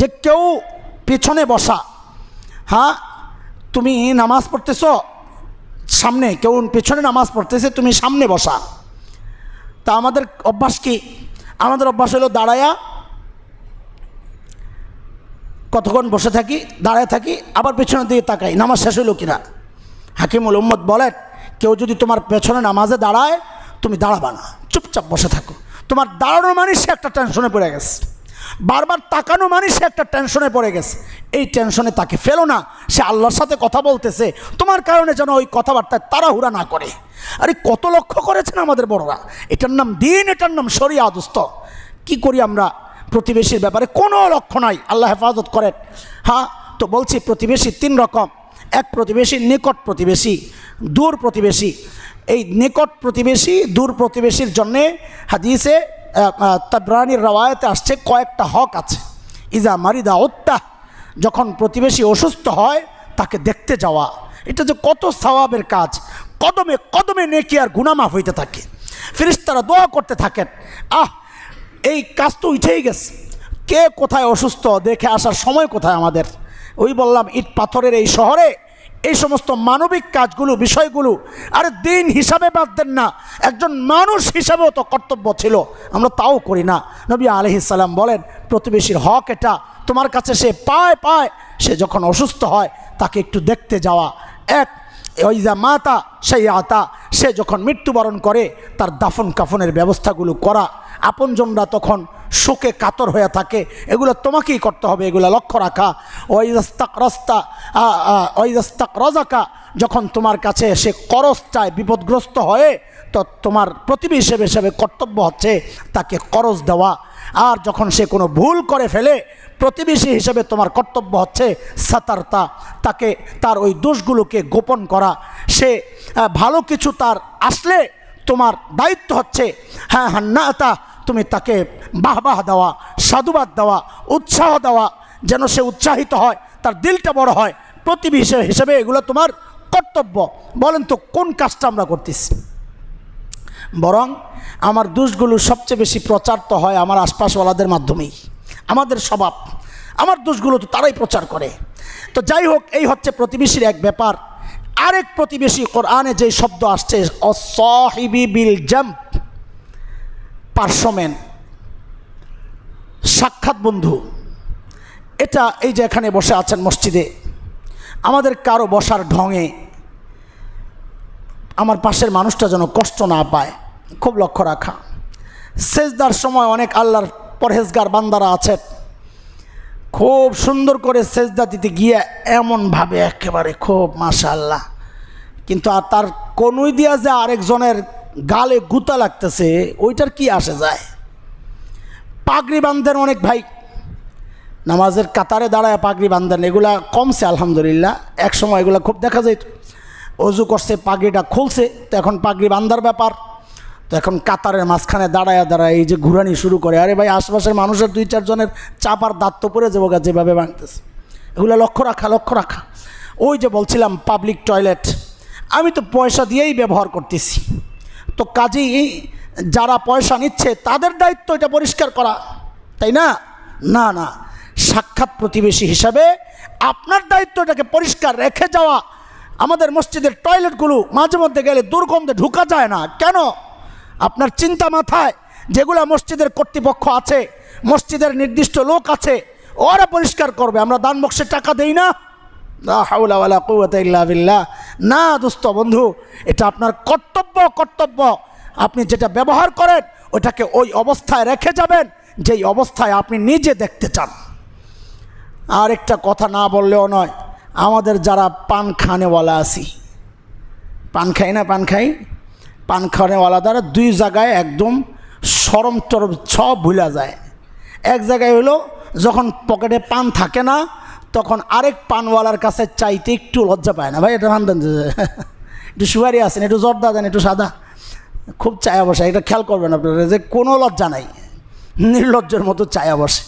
যে কেউ পেছনে বসা হ্যাঁ তুমি নামাজ পড়তেছ সামনে কেউ পেছনে নামাজ পড়তেছে তুমি সামনে বসা তা আমাদের অভ্যাস কি আমাদের অভ্যাস হলো দাঁড়ায়া কতক্ষণ বসে থাকি দাঁড়ায় থাকি আবার পেছনের দিকে তাকাই নামাজ শেষ হইল কিনা হাকিমুল উম্মদ বলেন কেউ যদি তোমার পেছনে নামাজে দাঁড়ায় তুমি দাঁড়াবা না চুপচাপ বসে থাকো তোমার দাঁড়ানো মানে সে একটা টেনশনে পড়ে গেছে বারবার তাকানো মানে সে একটা টেনশনে পড়ে গেছে এই টেনশনে তাকে ফেলো না সে আল্লাহর সাথে কথা বলতেছে তোমার কারণে যেন ওই কথাবার্তায় তাড়াহুড়া না করে আরে কত লক্ষ্য করেছেন আমাদের বড়রা এটার নাম দিন এটার নাম সরিয়া দোস্ত কি করি আমরা প্রতিবেশীর ব্যাপারে কোনো লক্ষ্য নাই আল্লাহ হেফাজত করেন হ্যাঁ তো বলছি প্রতিবেশী তিন রকম এক প্রতিবেশী নিকট প্রতিবেশী দূর প্রতিবেশী এই নিকট প্রতিবেশী দূর প্রতিবেশীর জন্যে হাদিসে তাবরানির রওয়ায়তে আসছে কয়েকটা হক আছে ইজা মারিদা ওত্তা যখন প্রতিবেশী অসুস্থ হয় তাকে দেখতে যাওয়া এটা যে কত সওয়াবের কাজ কদমে কদমে নেকি আর গুনামাফ হইতে থাকে ফিরিস্তারা দোয়া করতে থাকেন আহ এই কাজ তো উঠেই গেছে কে কোথায় অসুস্থ দেখে আসার সময় কোথায় আমাদের ওই বললাম ইট পাথরের এই শহরে এই সমস্ত মানবিক কাজগুলো বিষয়গুলো আর দিন হিসাবে বাদ দেন না একজন মানুষ হিসাবেও তো কর্তব্য ছিল আমরা তাও করি না নবী আলহিসাল্লাম বলেন প্রতিবেশীর হক এটা তোমার কাছে সে পায় পায় সে যখন অসুস্থ হয় তাকে একটু দেখতে যাওয়া এক ওইজা মাতা সেই আতা সে যখন মৃত্যুবরণ করে তার দাফন কাফনের ব্যবস্থাগুলো করা আপনজনরা তখন শোকে কাতর হয়ে থাকে এগুলো তোমাকেই করতে হবে এগুলো লক্ষ্য রাখা ওইজাস্তাক রস্তা ওইজাস্তাক রজাকা যখন তোমার কাছে সে করস চায় বিপদগ্রস্ত হয়ে তো তোমার প্রতিবেশী হিসেবে কর্তব্য হচ্ছে তাকে করস দেওয়া আর যখন সে কোনো ভুল করে ফেলে প্রতিবেশী হিসেবে তোমার কর্তব্য হচ্ছে সাতারতা তাকে তার ওই দোষগুলোকে গোপন করা সে ভালো কিছু তার আসলে তোমার দায়িত্ব হচ্ছে হ্যাঁ হান্নাতা তুমি তাকে বাহবাহ দেওয়া সাধুবাদ দেওয়া উৎসাহ দেওয়া যেন সে উৎসাহিত হয় তার দিলটা বড় হয় প্রতিবেশী হিসেবে এগুলো তোমার কর্তব্য বলেন তো কোন কাজটা আমরা করতেছি বরং আমার দোষগুলো সবচেয়ে বেশি প্রচার তো হয় আমার আশপাশওয়ালাদের মাধ্যমেই আমাদের স্বভাব আমার দোষগুলো তো তারাই প্রচার করে তো যাই হোক এই হচ্ছে প্রতিবেশীর এক ব্যাপার আরেক প্রতিবেশী কোরআনে যে শব্দ আসছে অসহিবি বিল জাম্প পার্সমেন সাক্ষাৎ বন্ধু এটা এই যে এখানে বসে আছেন মসজিদে আমাদের কারো বসার ঢঙে আমার পাশের মানুষটা যেন কষ্ট না পায় খুব লক্ষ্য রাখা সেজদার সময় অনেক আল্লাহর পরহেজগার বান্দারা আছেন খুব সুন্দর করে সেজদা দিতে গিয়ে এমনভাবে একেবারে খুব আল্লাহ কিন্তু আর তার কনুই দিয়া যে আরেকজনের গালে গুতা লাগতেছে ওইটার কি আসে যায় পাগড়ি বান্ধেন অনেক ভাই নামাজের কাতারে দাঁড়ায় পাগড়ি বান্ধেন এগুলা কমছে আলহামদুলিল্লাহ একসময় এগুলা খুব দেখা যায় অজু করছে পাগড়িটা খুলছে তো এখন পাগড়ি বান্ধার ব্যাপার তো এখন কাতারের মাঝখানে দাঁড়ায় দাঁড়ায় এই যে ঘুরানি শুরু করে আরে ভাই আশপাশের মানুষের দুই চারজনের চাপার দাঁত্ত পরে পড়ে যাবো গা যেভাবে ভাঙতেছে এগুলো লক্ষ্য রাখা লক্ষ্য রাখা ওই যে বলছিলাম পাবলিক টয়লেট আমি তো পয়সা দিয়েই ব্যবহার করতেছি তো কাজেই যারা পয়সা নিচ্ছে তাদের দায়িত্ব এটা পরিষ্কার করা তাই না না না সাক্ষাৎ প্রতিবেশী হিসাবে আপনার দায়িত্বটাকে পরিষ্কার রেখে যাওয়া আমাদের মসজিদের টয়লেটগুলো মাঝে মধ্যে গেলে দুর্গন্ধে ঢুকা যায় না কেন আপনার চিন্তা মাথায় যেগুলা মসজিদের কর্তৃপক্ষ আছে মসজিদের নির্দিষ্ট লোক আছে ওরা পরিষ্কার করবে আমরা দান বক্সের টাকা দেই না না দোস্ত বন্ধু এটা আপনার কর্তব্য কর্তব্য আপনি যেটা ব্যবহার করেন ওটাকে ওই অবস্থায় রেখে যাবেন যেই অবস্থায় আপনি নিজে দেখতে চান আর একটা কথা না বললেও নয় আমাদের যারা পান খানেওয়ালা আছি পান খাই না পান খাই পান খাওয়ানেওয়ালা দ্বারা দুই জায়গায় একদম সরম চরম সব ভুলা যায় এক জায়গায় হলো যখন পকেটে পান থাকে না তখন আরেক পানওয়ালার কাছে চাইতে একটু লজ্জা পায় না ভাই এটা ভান একটু সুপারি আছেন একটু জর্দা দেন একটু সাদা খুব চায়া বসে এটা খেয়াল করবেন আপনারা যে কোনো লজ্জা নাই নির্লজ্জের মতো চায়া বসে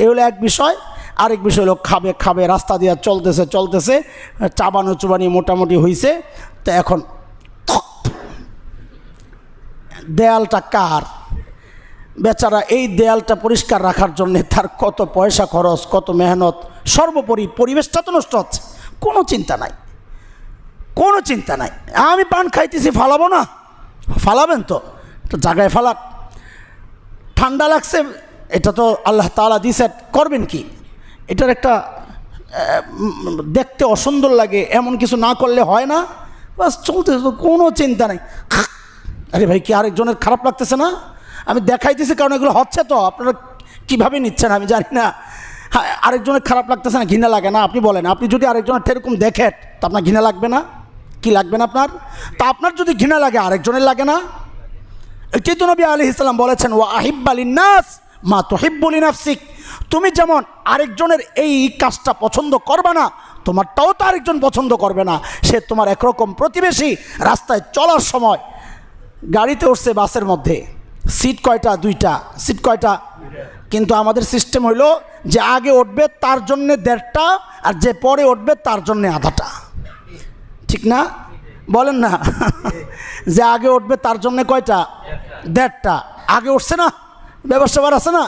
এই হলো এক বিষয় আরেক বিষয় হলো খাবে খাবে রাস্তা দিয়ে চলতেছে চলতেছে চাবানো চুবানি মোটামুটি হয়েছে তো এখন দেয়ালটা কার বেচারা এই দেয়ালটা পরিষ্কার রাখার জন্য তার কত পয়সা খরচ কত মেহনত সর্বোপরি পরিবেশটা তো নষ্ট হচ্ছে কোনো চিন্তা নাই কোনো চিন্তা নাই আমি পান খাইতেছি ফালাবো না ফালাবেন তো জায়গায় ফালাক ঠান্ডা লাগছে এটা তো আল্লাহ তালা দিছে করবেন কি এটার একটা দেখতে অসুন্দর লাগে এমন কিছু না করলে হয় না বাস চলতে কোনো চিন্তা নাই আরে ভাই কি আরেকজনের খারাপ লাগতেছে না আমি দেখাইতেছি কারণ এগুলো হচ্ছে তো আপনারা কীভাবে নিচ্ছেন আমি জানি না আরেকজনের খারাপ লাগতেছে না ঘৃণা লাগে না আপনি বলেন আপনি যদি আরেকজনের সেরকম দেখেন তো আপনার ঘৃণা লাগবে না কি লাগবে না আপনার তা আপনার যদি ঘৃণা লাগে আরেকজনের লাগে না চেতনবী আলি ইসলাম বলেছেন ও আলী নাস মা তোহিব্বুলি নাফসিক তুমি যেমন আরেকজনের এই কাজটা পছন্দ করবে না তোমারটাও তো আরেকজন পছন্দ করবে না সে তোমার একরকম প্রতিবেশী রাস্তায় চলার সময় গাড়িতে উঠছে বাসের মধ্যে সিট কয়টা দুইটা সিট কয়টা কিন্তু আমাদের সিস্টেম হইল যে আগে উঠবে তার জন্য দেড়টা আর যে পরে উঠবে তার জন্য আধাটা ঠিক না বলেন না যে আগে উঠবে তার জন্য কয়টা দেড়টা আগে উঠছে না ব্যবসাবার আছে না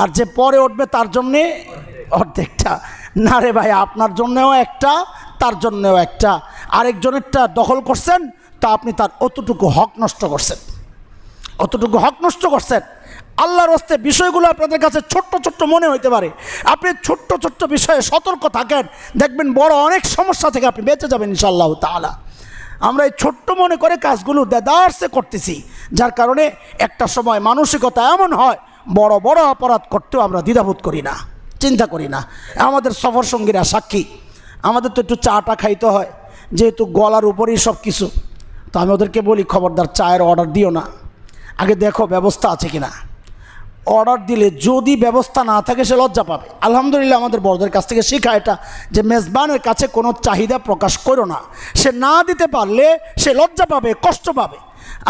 আর যে পরে উঠবে তার জন্যে অর্ধেকটা না রে ভাই আপনার জন্যেও একটা তার জন্যেও একটা আরেকজনেরটা দখল করছেন তা আপনি তার অতটুকু হক নষ্ট করছেন অতটুকু হক নষ্ট করছেন আল্লাহর হস্তে বিষয়গুলো আপনাদের কাছে ছোট্ট ছোট্ট মনে হইতে পারে আপনি ছোট্ট ছোট্ট বিষয়ে সতর্ক থাকেন দেখবেন বড় অনেক সমস্যা থেকে আপনি বেঁচে যাবেন ইনশাআল্লাহ তালা আমরা এই ছোট্ট মনে করে কাজগুলো দেদারসে করতেছি যার কারণে একটা সময় মানসিকতা এমন হয় বড় বড় অপরাধ করতেও আমরা দ্বিধাবোধ করি না চিন্তা করি না আমাদের সফর সঙ্গীরা সাক্ষী আমাদের তো একটু চাটা খাইতে হয় যেহেতু গলার উপরেই সব কিছু তো আমি ওদেরকে বলি খবরদার চায়ের অর্ডার দিও না আগে দেখো ব্যবস্থা আছে কি না অর্ডার দিলে যদি ব্যবস্থা না থাকে সে লজ্জা পাবে আলহামদুলিল্লাহ আমাদের বড়দের কাছ থেকে শেখা এটা যে মেজবানের কাছে কোনো চাহিদা প্রকাশ করো না সে না দিতে পারলে সে লজ্জা পাবে কষ্ট পাবে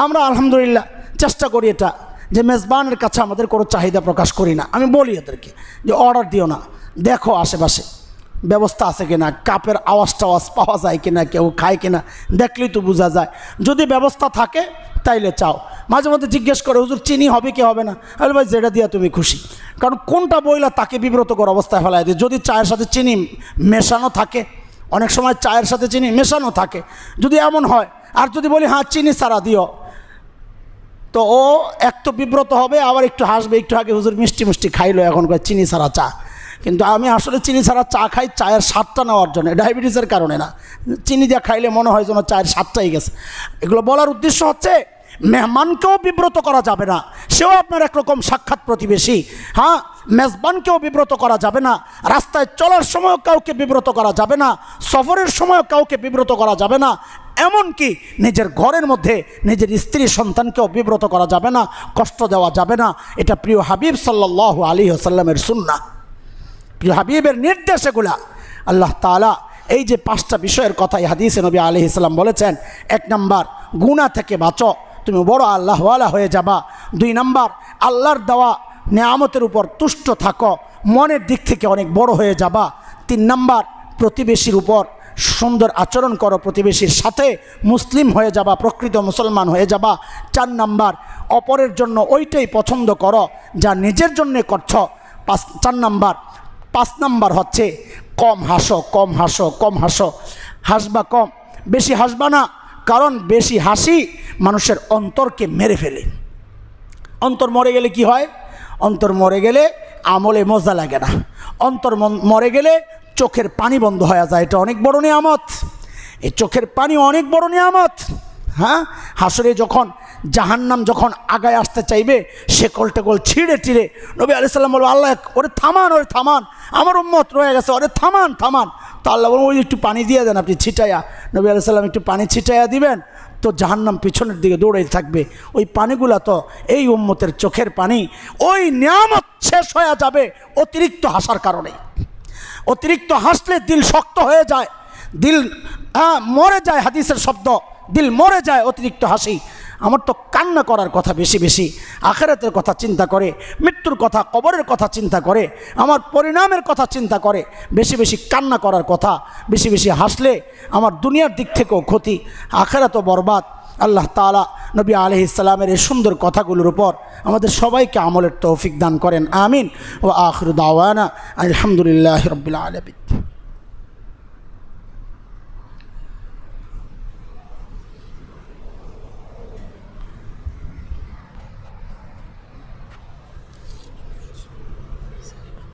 আমরা আলহামদুলিল্লাহ চেষ্টা করি এটা যে মেজবানের কাছে আমাদের কোনো চাহিদা প্রকাশ করি না আমি বলি এদেরকে যে অর্ডার দিও না দেখো আশেপাশে ব্যবস্থা আছে কিনা কাপের আওয়াজ টাওয়াজ পাওয়া যায় কিনা কেউ খায় কিনা দেখলেই তো বোঝা যায় যদি ব্যবস্থা থাকে তাইলে চাও মাঝে মধ্যে জিজ্ঞেস করে হুজুর চিনি হবে কি হবে না আরে ভাই যেটা দিয়া তুমি খুশি কারণ কোনটা বইলা তাকে বিব্রতকর অবস্থায় ফেলাই দিই যদি চায়ের সাথে চিনি মেশানো থাকে অনেক সময় চায়ের সাথে চিনি মেশানো থাকে যদি এমন হয় আর যদি বলি হ্যাঁ চিনি সারা দিও তো ও এক তো বিব্রত হবে আবার একটু হাসবে একটু আগে হুজুর মিষ্টি মিষ্টি খাইলো এখন চিনি সারা চা কিন্তু আমি আসলে চিনি ছাড়া চা খাই চায়ের স্বাদটা নেওয়ার জন্য ডায়াবেটিসের কারণে না চিনি যা খাইলে মনে হয় যেন চায়ের স্বাদটাই গেছে এগুলো বলার উদ্দেশ্য হচ্ছে মেহমানকেও বিব্রত করা যাবে না সেও আপনার একরকম সাক্ষাৎ প্রতিবেশী হ্যাঁ মেজবানকেও বিব্রত করা যাবে না রাস্তায় চলার সময় কাউকে বিব্রত করা যাবে না সফরের সময় কাউকে বিব্রত করা যাবে না এমনকি নিজের ঘরের মধ্যে নিজের স্ত্রী সন্তানকেও বিব্রত করা যাবে না কষ্ট দেওয়া যাবে না এটা প্রিয় হাবিব সাল্লাহ আলী আসাল্লামের সুন্না প্রিয় হাবিবের নির্দেশেগুলা আল্লাহ তালা এই যে পাঁচটা বিষয়ের কথা হাদিস নবী আলি ইসলাম বলেছেন এক নম্বর গুণা থেকে বাঁচো তুমি বড় আল্লাহওয়ালা হয়ে যাবা দুই নম্বর আল্লাহর দেওয়া নেয়ামতের উপর তুষ্ট থাকো মনের দিক থেকে অনেক বড় হয়ে যাবা তিন নম্বর প্রতিবেশীর উপর সুন্দর আচরণ করো প্রতিবেশীর সাথে মুসলিম হয়ে যাবা প্রকৃত মুসলমান হয়ে যাবা চার নাম্বার অপরের জন্য ওইটাই পছন্দ করো যা নিজের জন্যে করছ পাঁচ চার নাম্বার পাঁচ নাম্বার হচ্ছে কম হাসো কম হাসো কম হাসো হাসবা কম বেশি হাসবা না কারণ বেশি হাসি মানুষের অন্তরকে মেরে ফেলে অন্তর মরে গেলে কি হয় অন্তর মরে গেলে আমলে মজা লাগে না অন্তর মরে গেলে চোখের পানি বন্ধ হয়ে যায় এটা অনেক বড় নিয়ামত এই চোখের পানি অনেক বড় নিয়ামত হ্যাঁ হাসরে যখন জাহান্নাম যখন আগায় আসতে চাইবে শেকল টেকল ছিঁড়ে টিড়ে নবী আলি সাল্লাম বলবো আল্লাহ ওরে থামান ওরে থামান আমার উম্মত রয়ে গেছে ওরে থামান থামান তো আল্লাহ বলবো ওই একটু পানি দিয়ে দেন আপনি ছিটাইয়া নবী আলি সাল্লাম একটু পানি ছিটাইয়া দিবেন তো জাহান্নাম পিছনের দিকে দৌড়াই থাকবে ওই পানিগুলা তো এই উম্মতের চোখের পানি ওই নিয়ামত শেষ হয়ে যাবে অতিরিক্ত হাসার কারণে অতিরিক্ত হাসলে দিল শক্ত হয়ে যায় দিল হ্যাঁ, মরে যায় হাদিসের শব্দ দিল মরে যায় অতিরিক্ত হাসি আমার তো কান্না করার কথা বেশি বেশি আখেরাতের কথা চিন্তা করে মৃত্যুর কথা কবরের কথা চিন্তা করে আমার পরিণামের কথা চিন্তা করে বেশি বেশি কান্না করার কথা বেশি বেশি হাসলে আমার দুনিয়ার দিক থেকেও ক্ষতি তো বরবাদ আল্লাহ তালা নবী আলহ ইসলামের এই সুন্দর কথাগুলোর উপর আমাদের সবাইকে আমলের তৌফিক দান করেন আমিন ও আখরুদ আওয়ানা আলহামদুলিল্লাহ রবিল্লা আলমিন